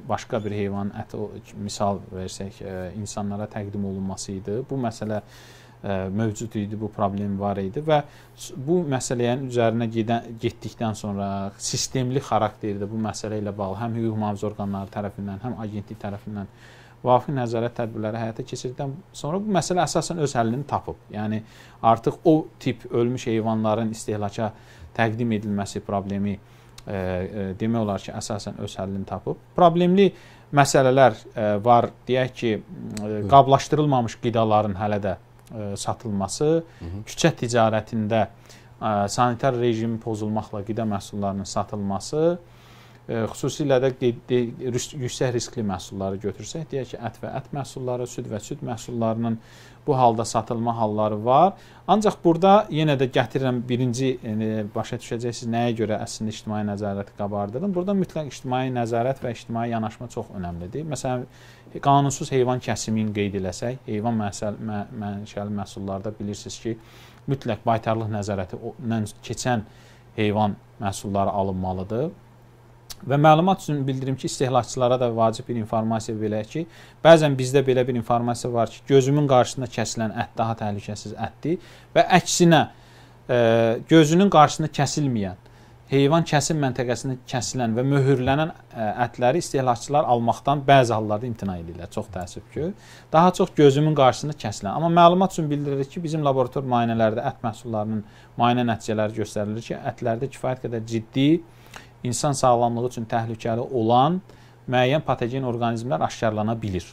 başqa bir heyvanın əti misal versək e, insanlara təqdim olunması idi. Bu məsələ e, mövcud idi, bu problem var idi və bu məsələnin üzərinə gedən, getdikdən sonra sistemli xarakterdə bu məsələ ilə bağlı həm hüquq mühafizə orqanları tərəfindən, həm agentlik tərəfindən vafiq nəzarət tədbirləri həyata keçirdikdən sonra bu məsələ əsasən öz həllini tapıb. Yəni artıq o tip ölmüş heyvanların istehlaka təqdim edilməsi problemi ə, e, demək olar ki, əsasən öz həllini tapıb. Problemli məsələlər ə, e, var. Deyək ki, ə, e, qablaşdırılmamış qidaların hələ də ə, satılması, Hı -hı. küçə ticarətində ə, sanitar rejimin pozulmaqla qida məhsullarının satılması, xüsusilə də yüksək riskli məhsulları götürsək, deyək ki, ət və ət məhsulları, süd və süd məhsullarının bu halda satılma halları var. Ancaq burada yenə də gətirirəm birinci yəni, başa düşəcəksiniz nəyə görə əslində ictimai nəzarəti qabardırın. Burada mütləq ictimai nəzarət və ictimai yanaşma çox önəmlidir. Məsələn, qanunsuz heyvan kəsimini qeyd eləsək, heyvan mənşəli mə mən məhsullarda bilirsiniz ki, mütləq baytarlıq nəzarətindən keçən heyvan məhsulları alınmalıdır. Və məlumat üçün bildirim ki, istehlakçılara da vacib bir informasiya verək ki, bəzən bizdə belə bir informasiya var ki, gözümün qarşısında kəsilən ət daha təhlükəsiz ətdir və əksinə e, gözünün qarşısında kəsilməyən heyvan kəsim məntəqəsində kəsilən və möhürlənən e, ətləri istehlakçılar almaqdan bəzi hallarda imtina edirlər. Çox təəssüf ki, daha çox gözümün qarşısında kəsilən. Amma məlumat üçün bildiririk ki, bizim laborator müayinələrdə ət məhsullarının müayinə nəticələri göstərilir ki, ətlərdə kifayət qədər ciddi insan sağlamlığı üçün təhlükəli olan müəyyən patogen orqanizmlər aşkarlana bilir.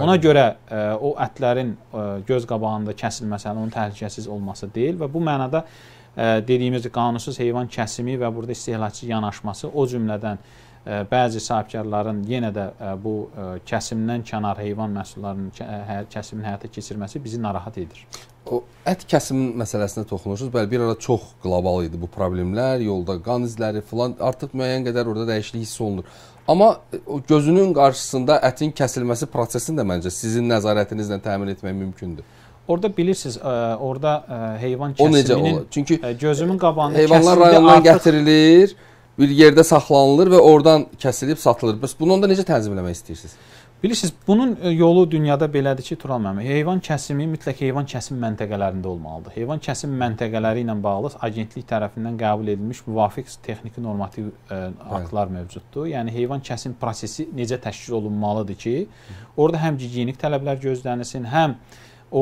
Ona görə ə, e, o ətlərin ə, e, göz qabağında kəsilməsinin onun təhlükəsiz olması deyil və bu mənada ə, e, dediyimiz qanunsuz heyvan kəsimi və burada istehlakçı yanaşması o cümlədən ə, bəzi sahibkarların yenə də ə, bu ə, kəsimdən kənar heyvan məhsullarının hə, kəsimin həyata keçirməsi bizi narahat edir o ət kəsimin məsələsinə toxunursunuz. Bəli, bir ara çox qlobal idi bu problemlər, yolda qan izləri filan artıq müəyyən qədər orada dəyişiklik hiss olunur. Amma e, gözünün qarşısında ətin kəsilməsi prosesini də məncə sizin nəzarətinizlə təmin etmək mümkündür. Orda bilirsiniz, e, orada e, heyvan kəsiminin çünki gözümün qabağında heyvanlar rayondan artıq... gətirilir, bir yerdə saxlanılır və oradan kəsilib satılır. Bəs bunu onda necə tənzimləmək istəyirsiniz? Bilirsiniz, bunun e, yolu dünyada belədir ki, Tural müəllim, heyvan kəsimi mütləq heyvan kəsim məntəqələrində olmalıdır. Heyvan kəsim məntəqələri ilə bağlı agentlik tərəfindən qəbul edilmiş müvafiq texniki normativ ə, e, aktlar mövcuddur. Yəni heyvan kəsim prosesi necə təşkil olunmalıdır ki, orada həm gigiyenik tələblər gözlənilsin, həm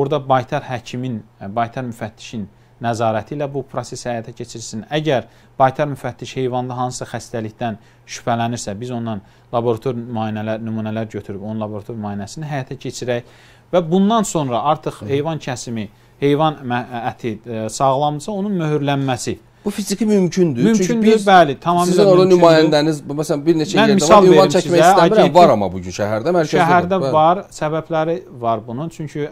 orada baytar həkimin, e, baytar müfəttişin nəzarəti ilə bu proses həyata keçirilsin. Əgər baytar müfəttiş heyvanda hansısa xəstəlikdən şübhələnirsə, biz ondan laborator müayinələr, nümunələr götürüb onun laborator müayinəsini həyata keçirək və bundan sonra artıq heyvan kəsimi, heyvan əti sağlamdırsa, onun möhürlənməsi Bu fiziki mümkündür. Mümkündür, Çünki biz, bəli, tamamilə sizin orada nümayəndəniz, məsələn, bir neçə mən yerdə var, ünvan çəkmək istəmirəm, var amma bu gün şəhərdə, mərkəzdə. Şəhərdə var, bəli. səbəbləri var bunun. Çünki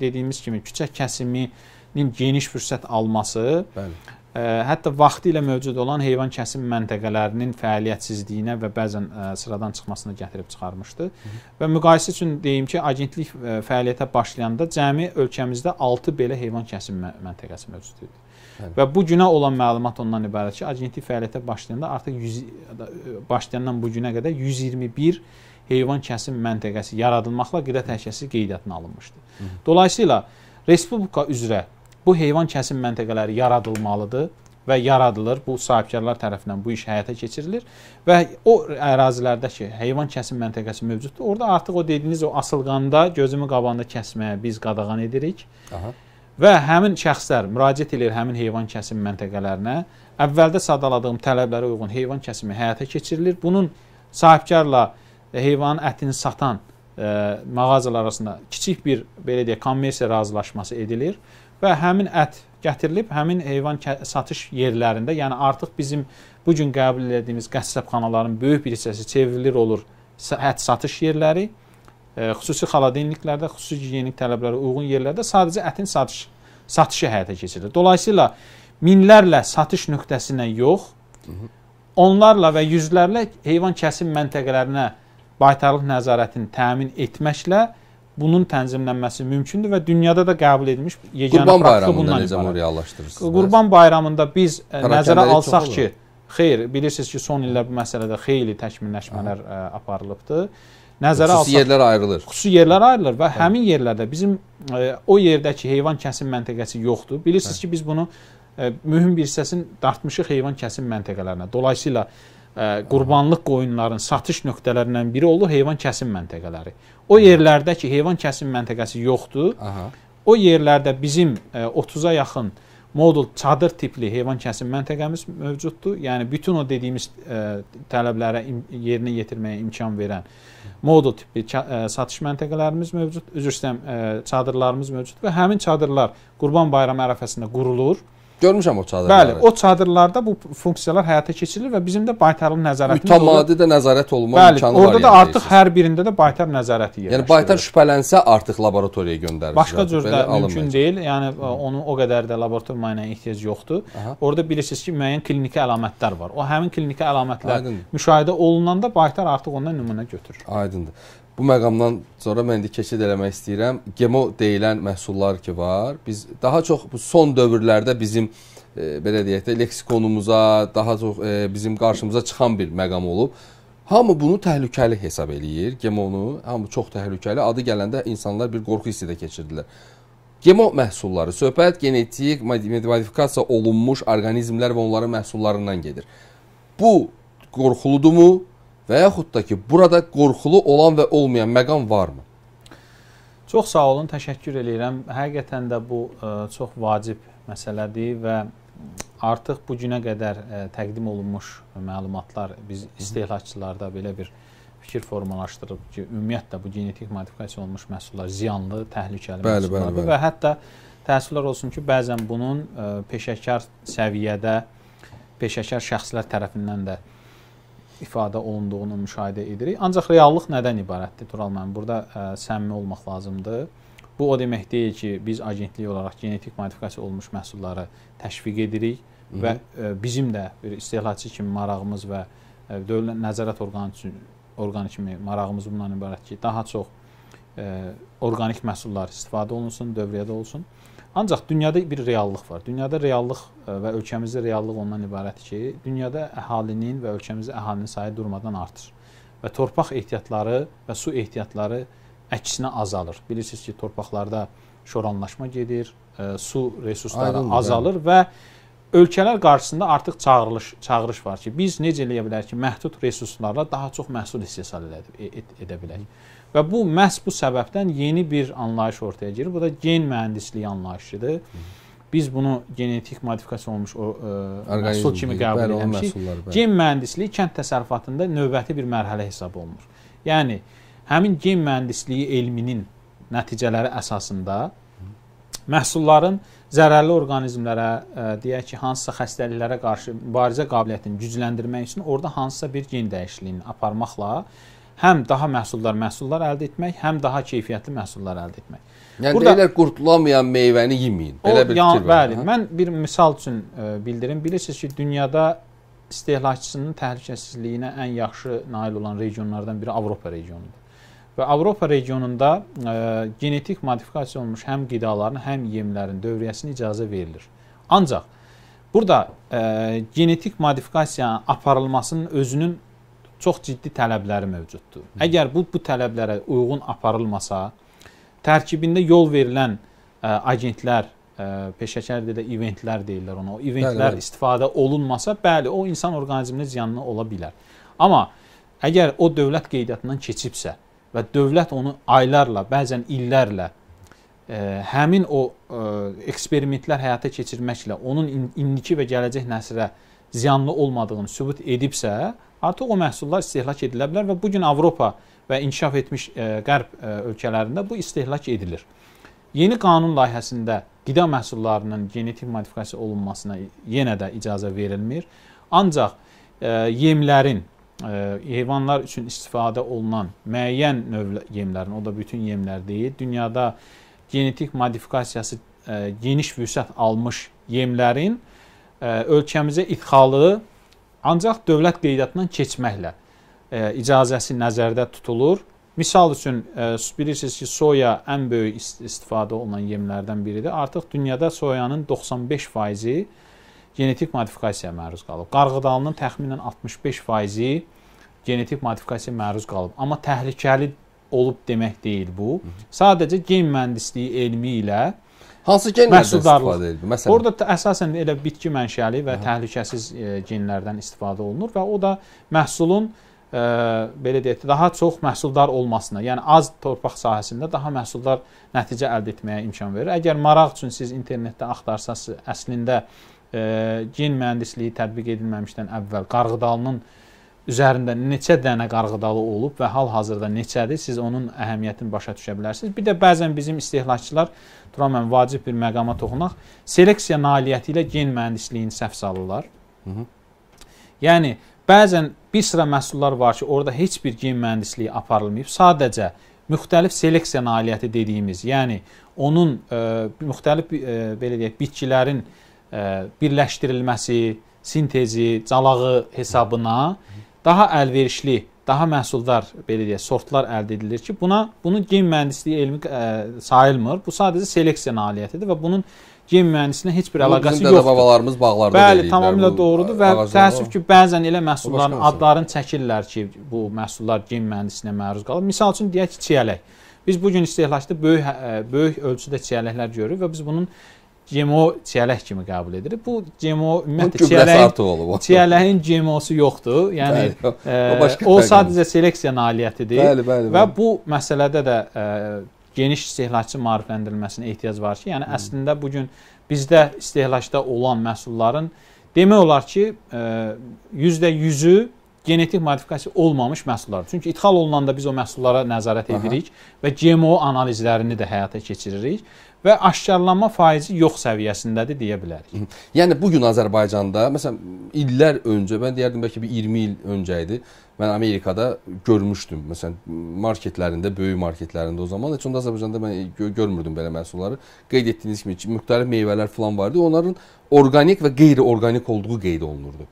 dediyimiz kimi küçə kəsimi, geniş fürsət alması, Bəli. Ə, hətta vaxtı ilə mövcud olan heyvan kəsim məntəqələrinin fəaliyyətsizliyinə və bəzən ə, sıradan çıxmasına gətirib çıxarmışdı. Hı -hı. Və müqayisə üçün deyim ki, agentlik ə, fəaliyyətə başlayanda cəmi ölkəmizdə 6 belə heyvan kəsim mə məntəqəsi mövcud idi. Həli. Və bu günə olan məlumat ondan ibarət ki, agentlik fəaliyyətə başlayanda artıq 100 başlayandan bu günə qədər 121 heyvan kəsim məntəqəsi yaradılmaqla qida təhlükəsizliyi qeydiyyatına alınmışdı. Hı -hı. Dolayısıyla respublika üzrə Bu heyvan kəsim məntəqələri yaradılmalıdır və yaradılır. Bu sahibkarlar tərəfindən bu iş həyata keçirilir və o ərazilərdə ki, heyvan kəsim məntəqəsi mövcuddur. Orda artıq o dediyiniz o asılqanda gözümü qabanda kəsməyə biz qadağan edirik. Aha. Və həmin şəxslər müraciət edir həmin heyvan kəsim məntəqələrinə. Əvvəldə sadaladığım tələblərə uyğun heyvan kəsimi həyata keçirilir. Bunun sahibkarla e, heyvanın ətini satan ə, e, mağazalar arasında kiçik bir belə deyək kommersiya razılaşması edilir və həmin ət gətirilib həmin heyvan satış yerlərində, yəni artıq bizim bu gün qəbul etdiyimiz qəssabxanaların böyük bir hissəsi çevrilir olur ət satış yerləri, e, xüsusi xaladeynliklərdə, xüsusi gigiyenik tələblərə uyğun yerlərdə sadəcə ətin satış satışı həyata keçirilir. Dolayısıyla minlərlə satış nöqtəsinə yox, onlarla və yüzlərlə heyvan kəsim məntəqələrinə baytarlıq nəzarətini təmin etməklə bunun tənzimlənməsi mümkündür və dünyada da qəbul edilmiş yeganə Qurban bayramında necə bunu reallaşdırırsınız? Qurban bayramında biz e, nəzərə alsaq ki, xeyr, bilirsiniz ki, son illər bu məsələdə xeyli təkmilləşmələr ə, hə. e, aparılıbdır. Nəzərə xüsusi alsaq, yerlər ayrılır. Xüsusi yerlər ayrılır və Hı. Hə. həmin yerlərdə bizim ə, e, o yerdəki heyvan kəsim məntəqəsi yoxdur. Bilirsiniz Hı. Hə. ki, biz bunu ə, mühüm bir hissəsini dartmışıq heyvan kəsim məntəqələrinə. Dolayısıyla ə, qurbanlıq qoyunların satış nöqtələrindən biri oldu heyvan kəsim məntəqələri. O yerlərdə ki, heyvan kəsim məntəqəsi yoxdur. Aha. O yerlərdə bizim 30-a yaxın modul çadır tipli heyvan kəsim məntəqəmiz mövcuddur. Yəni bütün o dediyimiz tələblərə yerinə yetirməyə imkan verən modul tipli satış məntəqələrimiz mövcud, üzr istəyirəm, çadırlarımız mövcud və həmin çadırlar Qurban Bayramı ərəfəsində qurulur. Görmüşəm o çadırları. Bəli, o çadırlarda bu funksiyalar həyata keçirilir və bizim də baytarlı nəzarətimiz mütəmadi də nəzarət olma bəli, imkanı var. Bəli, orada da yəni artıq deyirsiniz. hər birində də baytar nəzarəti yerləşdirilir. Yəni baytar şübhələnsə artıq laboratoriyaya göndərilir. Başqa cür də mümkün deyil. Yəni onun o qədər də laborator müayinəyə ehtiyac yoxdur. Aha. Orada bilirsiniz ki, müəyyən kliniki əlamətlər var. O həmin kliniki əlamətlər Aydındır. müşahidə olunanda baytar artıq ondan nümunə götürür. Aydındır. Bu məqamdan sonra mən indi keçid eləmək istəyirəm. Gemo deyilən məhsullar ki var. Biz daha çox bu son dövrlərdə bizim e, belə deyək də leksikonumuza, daha çox e, bizim qarşımıza çıxan bir məqam olub. Hamı bunu təhlükəli hesab eləyir. Gemonu hamı çox təhlükəli. Adı gələndə insanlar bir qorxu hissi də keçirdilər. Gemo məhsulları söhbət genetik modifikasiya olunmuş orqanizmlər və onların məhsullarından gedir. Bu qorxuludumu? Və yaxud da ki, burada qorxulu olan və olmayan məqam varmı? Çox sağ olun, təşəkkür eləyirəm. Həqiqətən də bu ə, e, çox vacib məsələdir və artıq bu günə qədər ə, e, təqdim olunmuş məlumatlar biz istehlakçılarda belə bir fikir formalaşdırıb ki, ümumiyyətlə bu genetik modifikasiya olunmuş məhsullar ziyanlı, təhlükəli bəli, məhsullardır bəli, bəli. və hətta təəssüflər olsun ki, bəzən bunun ə, e, peşəkar səviyyədə peşəkar şəxslər tərəfindən də ə, ifadə olunduğunu müşahidə edirik. Ancaq reallıq nədən ibarətdir? Tural müəllim, burada ə, e, səmimi olmaq lazımdır. Bu o demək deyil ki, biz agentlik olaraq genetik modifikasiya olunmuş məhsulları təşviq edirik Hı -hı. və ə, e, bizim də bir istehlakçı kimi marağımız və ə, e, dövlət nəzarət orqanı üçün orqanı kimi marağımız bundan ibarət ki, daha çox ə, orqanik məhsullar istifadə olunsun, dövriyyədə olsun. Hı Ancaq dünyada bir reallıq var. Dünyada reallıq e, və ölkəmizdə reallıq ondan ibarətdir ki, dünyada əhalinin və ölkəmizdə əhalinin sayı durmadan artır. Və torpaq ehtiyatları və su ehtiyatları əksinə azalır. Bilirsiniz ki, torpaqlarda şoranlaşma gedir, e, su resursları Aydındır, azalır və ölkələr qarşısında artıq çağırış çağırış var ki, biz necə eləyə bilərik ki, məhdud resurslarla daha çox məhsul istehsal edə, e, edə bilək. Hı. Və bu məhz bu səbəbdən yeni bir anlayış ortaya girir. Bu da gen mühəndisliyi anlayışıdır. Biz bunu genetik modifikasiya olunmuş o ə, e, məhsul kimi qəbul etmişik. Gen mühəndisliyi kənd təsərrüfatında növbəti bir mərhələ hesab olunur. Yəni həmin gen mühəndisliyi elminin nəticələri əsasında məhsulların zərərli orqanizmlərə, ə, e, deyək ki, hansısa xəstəliklərə qarşı mübarizə qabiliyyətini gücləndirmək üçün orada hansısa bir gen dəyişikliyini aparmaqla həm daha məhsuldar məhsullar əldə etmək, həm daha keyfiyyətli məhsullar əldə etmək. Yəni Burada, deyirlər qurtulamayan meyvəni yeməyin. Belə o, bir yan, fikir var. Bəli, hə? mən bir misal üçün ə, e, bildirim. Bilirsiniz ki, dünyada istehlakçısının təhlükəsizliyinə ən yaxşı nail olan regionlardan biri Avropa regionudur. Və Avropa regionunda ə, e, genetik modifikasiya olunmuş həm qidaların, həm yemlərin dövriyyəsinə icazə verilir. Ancaq burada ə, e, genetik modifikasiyanın aparılmasının özünün çox ciddi tələbləri mövcuddur. Əgər bu bu tələblərə uyğun aparılmasa, tərkibində yol verilən ə, e, agentlər ə, e, peşəkar dildə eventlər deyirlər ona. O eventlər bəli, bəli. istifadə olunmasa, bəli, o insan orqanizminə ziyanlı ola bilər. Amma əgər o dövlət qeydiyyatından keçibsə və dövlət onu aylarla, bəzən illərlə ə, e, həmin o ə, eksperimentlər həyata keçirməklə onun in indiki və gələcək nəslə ziyanlı olmadığını sübut edibsə, artıq o məhsullar istehlak edilə bilər və bu gün Avropa və inkişaf etmiş ə, e, qərb ə, e, ölkələrində bu istehlak edilir. Yeni qanun layihəsində qida məhsullarının genetik modifikasiya olunmasına yenə də icazə verilmir. Ancaq ə, e, yemlərin ə, heyvanlar üçün istifadə olunan müəyyən növ yemlərin, o da bütün yemlər deyil, dünyada genetik modifikasiyası ə, geniş vüsət almış yemlərin ə, ölkəmizə idxalı Ancaq dövlət qeydiyyatından keçməklə e, icazəsi nəzərdə tutulur. Misal üçün e, bilirsiniz ki, soya ən böyük istifadə olunan yemlərdən biridir. Artıq dünyada soyanın 95%-i genetik modifikasiyaya məruz qalıb. Qarğıdalının təxminən 65%-i genetik modifikasiyaya məruz qalıb. Amma təhlükəli olub demək deyil bu. Sadəcə gen mühəndisliyi elmi ilə Hansı genlərdən istifadə edilir? Məsələn, orada əsasən elə bitki mənşəli və Aha. təhlükəsiz e, genlərdən istifadə olunur və o da məhsulun ə, e, belə deyək, daha çox məhsuldar olmasına, yəni az torpaq sahəsində daha məhsuldar nəticə əldə etməyə imkan verir. Əgər maraq üçün siz internetdə axtarsasınız, əslində ə, e, gen mühəndisliyi tətbiq edilməmişdən əvvəl qarğıdalının ə, üzərində neçə dənə qarğıdalı olub və hal-hazırda neçədir, siz onun əhəmiyyətini başa düşə bilərsiniz. Bir də bəzən bizim istehlakçılar, duram mən vacib bir məqama toxunaq, seleksiya nailiyyəti ilə gen mühəndisliyini səhv salırlar. Hı -hı. Yəni, bəzən bir sıra məhsullar var ki, orada heç bir gen mühəndisliyi aparılmayıb, sadəcə müxtəlif seleksiya nailiyyəti dediyimiz, yəni onun ə, e, müxtəlif ə, e, belə deyək, bitkilərin ə, e, birləşdirilməsi, sintezi, calağı hesabına Hı -hı daha əlverişli, daha məhsuldar belə deyək, sortlar əldə edilir ki, buna bunu gen mühəndisliyi elmi ə, sayılmır. Bu sadəcə seleksiya nailiyyətidir və bunun gen mühəndisliyindən heç bir əlaqəsi yoxdur. Bizim dədə-babalarımız bağlarda Bəli, tamamilə bu, doğrudur və təəssüf ki, bəzən elə məhsulların adlarını çəkirlər ki, bu məhsullar gen mühəndisliyinə məruz qalır. Məsəl üçün deyək ki, çiyələk. Biz bu gün istehlakda böyük böyük ölçüdə çiyələklər görürük və biz bunun GMO çiyələk kimi qəbul edilir. Bu GMO ümumiyyətlə çiyələyin çiyələyin GMO-su yoxdur. Yəni bəli, e, o sadəcə seleksiya nailiyyətidir. Bəli, bəli, bəli. Və bu məsələdə də e, geniş istehlakçı maarifləndirilməsinə ehtiyac var ki, yəni Hı. əslində bu gün bizdə istehlakda olan məhsulların demək olar ki, e, %100-ü genetik modifikasiya olmamış məhsullar. Çünki ithal olunanda biz o məhsullara nəzarət edirik Aha. və GMO analizlərini də həyata keçiririk və aşkarlanma faizi yox səviyyəsindədir deyə bilərik. Yəni bu gün Azərbaycanda, məsələn, illər öncə, mən deyərdim bəlkə bir 20 il öncə idi. Mən Amerikada görmüşdüm. Məsələn, marketlərində, böyük marketlərində o zaman heç onda Azərbaycanda mən görmürdüm belə məhsulları. Qeyd etdiyiniz kimi müxtəlif meyvələr falan vardı. Onların orqanik və qeyri-orqanik olduğu qeyd olunurdu.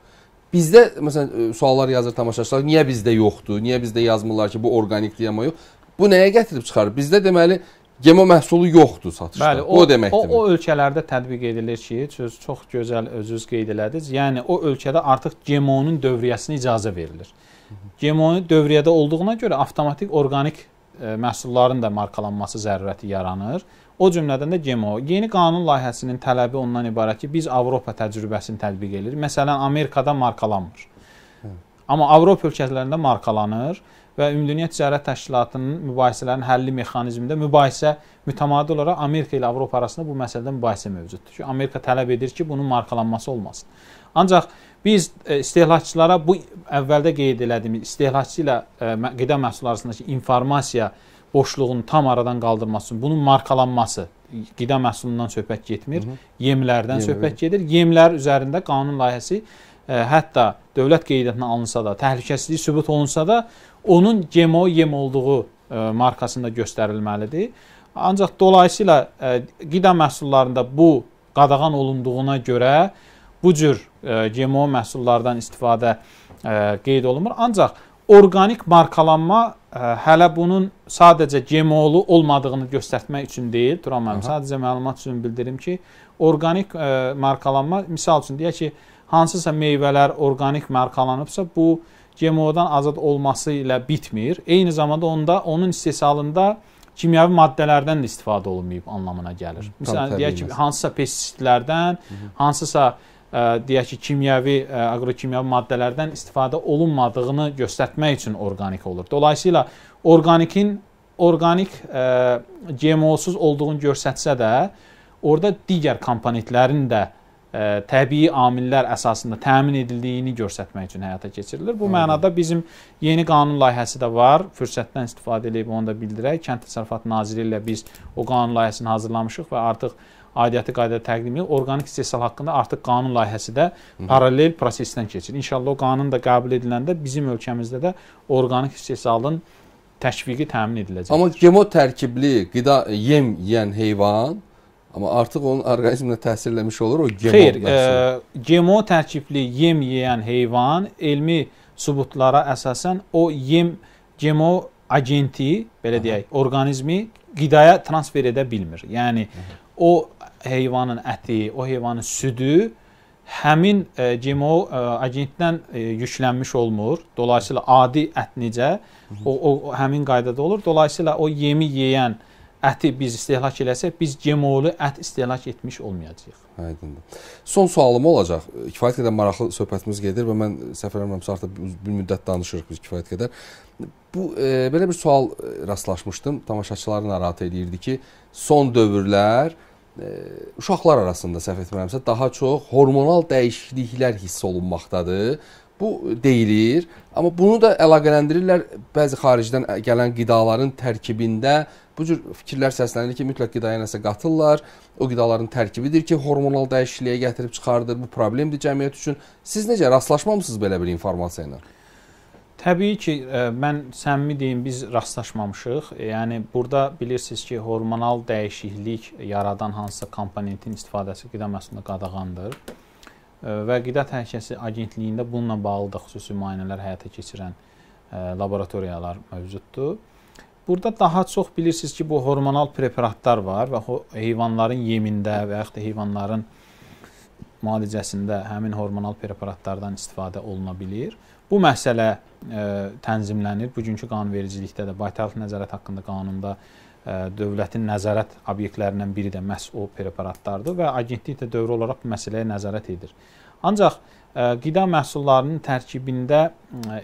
Bizdə məsələn e, suallar yazır tamaşaçılar, niyə bizdə yoxdur? Niyə bizdə yazmırlar ki, bu orqanikdir amma yox? Bu nəyə gətirib çıxarır? Bizdə deməli GMO məhsulu yoxdur satışda. Bəli, o, o deməkdir. O, o ölkələrdə tətbiq edilir ki, söz çox gözəl özünüz qeyd elədiniz. Yəni o ölkədə artıq GMO-nun dövriyyəsinə icazə verilir. GMO-nu dövriyyədə olduğuna görə avtomatik orqanik e, məhsulların da markalanması zərurəti yaranır. Hı O cümlədən də GMO. Yeni qanun layihəsinin tələbi ondan ibarət ki, biz Avropa təcrübəsini tətbiq edirik. Məsələn, Amerikada markalanmır. Hı. Amma Avropa ölkələrində markalanır və Ümumdünya Ticarət Təşkilatının mübahisələrinin həlli mexanizmində mübahisə mütəmadi olaraq Amerika ilə Avropa arasında bu məsələdə mübahisə mövcuddur. Ki, Amerika tələb edir ki, bunun markalanması olmasın. Ancaq biz e, istehlakçılara bu əvvəldə qeyd elədiyimiz istehlakçı ilə e, qida məhsulları arasındakı informasiya boşluğunu tam aradan qaldırması üçün bunun markalanması, qida məhsulundan söhbət getmir, Hı -hı. yemlərdən Yem, söhbət gedir. Yemlər üzərində qanun layihəsi ə, e, hətta dövlət qeydiyyatına alınsa da, təhlükəsizliyi sübut olunsa da, onun GMO yem olduğu ə, e, markasında göstərilməlidir. Ancaq dolayısıyla ə, e, qida məhsullarında bu qadağan olunduğuna görə bu cür ə, GMO məhsullardan istifadə ə, qeyd olunmur. Ancaq orqanik markalanma hələ bunun sadəcə GMO-lu olmadığını göstərmək üçün deyil, Turan müəllim, sadəcə məlumat üçün bildirim ki, orqanik ə, markalanma, misal üçün deyək ki, hansısa meyvələr orqanik markalanıbsa, bu GMO-dan azad olması ilə bitmir. Eyni zamanda onda onun istehsalında kimyəvi maddələrdən də istifadə olunmayıb anlamına gəlir. Məsələn, deyək ki, hansısa pestisitlərdən, hansısa deyək ki, kimyəvi, aqrokimyəvi maddələrdən istifadə olunmadığını göstərmək üçün orqanik olur. Dolayısıyla orqanikin orqanik GMO-suz olduğunu göstərsə də, orada digər komponentlərin də ə, təbii amillər əsasında təmin edildiyini göstərmək üçün həyata keçirilir. Bu Hı. mənada bizim yeni qanun layihəsi də var. Fürsətdən istifadə edib onu da bildirək. Kənd Təsərrüfatı Nazirliyi ilə biz o qanun layihəsini hazırlamışıq və artıq aidiyyəti qaydada təqdimi orqanik istehsal haqqında artıq qanun layihəsi də paralel prosesdən keçir. İnşallah o qanun da qəbul ediləndə bizim ölkəmizdə də orqanik istehsalın təşviqi təmin ediləcək. Amma gemo tərkibli qida yem yeyən heyvan Amma artıq onun orqanizminə təsir eləmiş olur o gemo. Xeyr, e, gemo tərkibli yem yeyən heyvan elmi sübutlara əsasən o yem gemo agenti, belə Aha. deyək, orqanizmi qidaya transfer edə bilmir. Yəni Aha. o heyvanın əti, o heyvanın südü həmin e, GMO e, agentdən e, yüklənmiş olmur. Dolayısıyla adi ət necə o, o həmin qaydada olur. Dolayısıyla o yemi yeyən əti biz istehlak eləsək, biz GMO-lu ət istehlak etmiş olmayacağıq. Aydındır. Son sualım olacaq. Kifayət qədər maraqlı söhbətimiz gedir və mən səhv eləmirəmsə artıq bir müddət danışırıq biz kifayət qədər. Bu e, belə bir sual e, rastlaşmışdım. Tamaşaçıları narahat eləyirdi ki, son dövrlər e, uşaqlar arasında səhv etmirəmsə daha çox hormonal dəyişikliklər hiss olunmaqdadır. Bu deyilir, amma bunu da əlaqələndirirlər bəzi xaricdən gələn qidaların tərkibində bu cür fikirlər səslənir ki, mütləq qidaya nəsə qatırlar. O qidaların tərkibidir ki, hormonal dəyişikliyə gətirib çıxardır. Bu problemdir cəmiyyət üçün. Siz necə rastlaşmamısınız belə bir informasiya ilə? Təbii ki, e, mən səmimi deyim, biz rastlaşmamışıq. E, yəni burada bilirsiniz ki, hormonal dəyişiklik yaradan hansısa komponentin istifadəsi qida məhsulunda qadağandır. E, və Qida Təhlükəsizliyi Agentliyində bununla bağlı da xüsusi müayinələr həyata keçirən laboratoriyalar mövcuddur. Burada daha çox bilirsiniz ki, bu hormonal preparatlar var və heyvanların yemində və yaxud da heyvanların müalicəsində həmin hormonal preparatlardan istifadə oluna bilir. Bu məsələ E, tənzimlənir. Bugünkü qanunvericilikdə də baytarlıq nəzarət haqqında qanunda e, dövlətin nəzarət obyektlərindən biri də məhz o preparatlardır və agentlik də dövrü olaraq bu məsələyə nəzarət edir. Ancaq e, qida məhsullarının tərkibində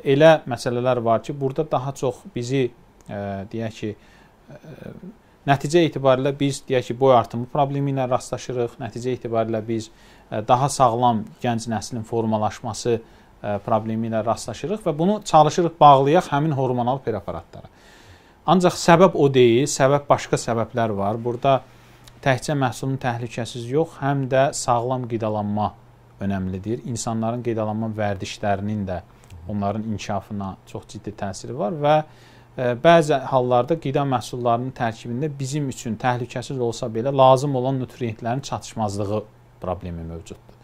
elə məsələlər var ki, burada daha çox bizi deyək ki, Nəticə etibarilə biz deyək ki, boy artımı problemi ilə rastlaşırıq. Nəticə etibarilə biz daha sağlam gənc nəslin formalaşması probleminə problemi ilə rastlaşırıq və bunu çalışırıq bağlayaq həmin hormonal preparatlara. Ancaq səbəb o deyil, səbəb başqa səbəblər var. Burada təkcə məhsulun təhlükəsiz yox, həm də sağlam qidalanma önəmlidir. İnsanların qidalanma vərdişlərinin də onların inkişafına çox ciddi təsiri var və bəzi hallarda qida məhsullarının tərkibində bizim üçün təhlükəsiz olsa belə lazım olan nutrientlərin çatışmazlığı problemi mövcuddur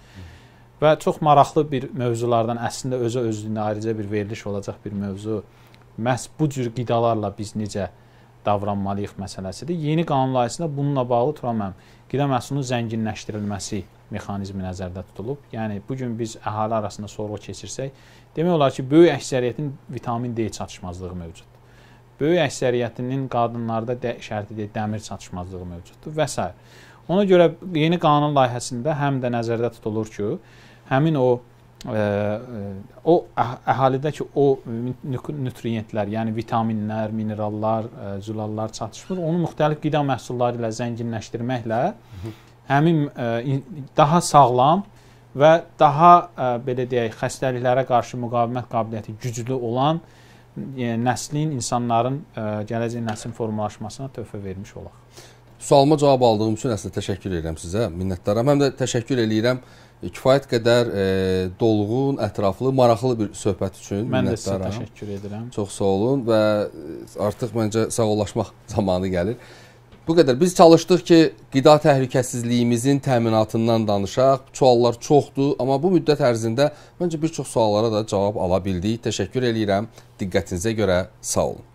və çox maraqlı bir mövzulardan əslində özü özlüyünə ayrıca bir veriliş olacaq bir mövzu. Məhz bu cür qidalarla biz necə davranmalıyıq məsələsidir. Yeni qanun layihəsində bununla bağlı Turan müəllim qida məhsulunun zənginləşdirilməsi mexanizmi nəzərdə tutulub. Yəni bu gün biz əhali arasında sorğu keçirsək, demək olar ki, böyük əksəriyyətin vitamin D çatışmazlığı mövcuddur. Böyük əksəriyyətinin qadınlarda də, şərti deyil, dəmir çatışmazlığı mövcuddur və s. Ona görə yeni qanun layihəsində həm də nəzərdə tutulur ki, həmin o e, e, o əhalidəki o nutriyentlər, yəni vitaminlər, minerallar, e, zülallar çatışmır. Onu müxtəlif qida məhsulları ilə zənginləşdirməklə həmin daha sağlam və daha belə deyək, xəstəliklərə qarşı müqavimət qabiliyyəti güclü olan nəslin, insanların gələcək nəslin formalaşmasına töhfə vermiş olaq. Sualıma cavab aldığım üçün əslində təşəkkür edirəm sizə, minnətdaram. Həm də təşəkkür edirəm kifayət qədər e, dolğun, ətraflı, maraqlı bir söhbət üçün Mən də sizə təşəkkür edirəm. Çox sağ olun və e, artıq məncə sağollaşmaq [laughs] zamanı gəlir. Bu qədər biz çalışdıq ki, qida təhlükəsizliyimizin təminatından danışaq. Suallar çoxdur, amma bu müddət ərzində məncə bir çox suallara da cavab ala bildik. Təşəkkür eləyirəm. Diqqətinizə görə sağ olun.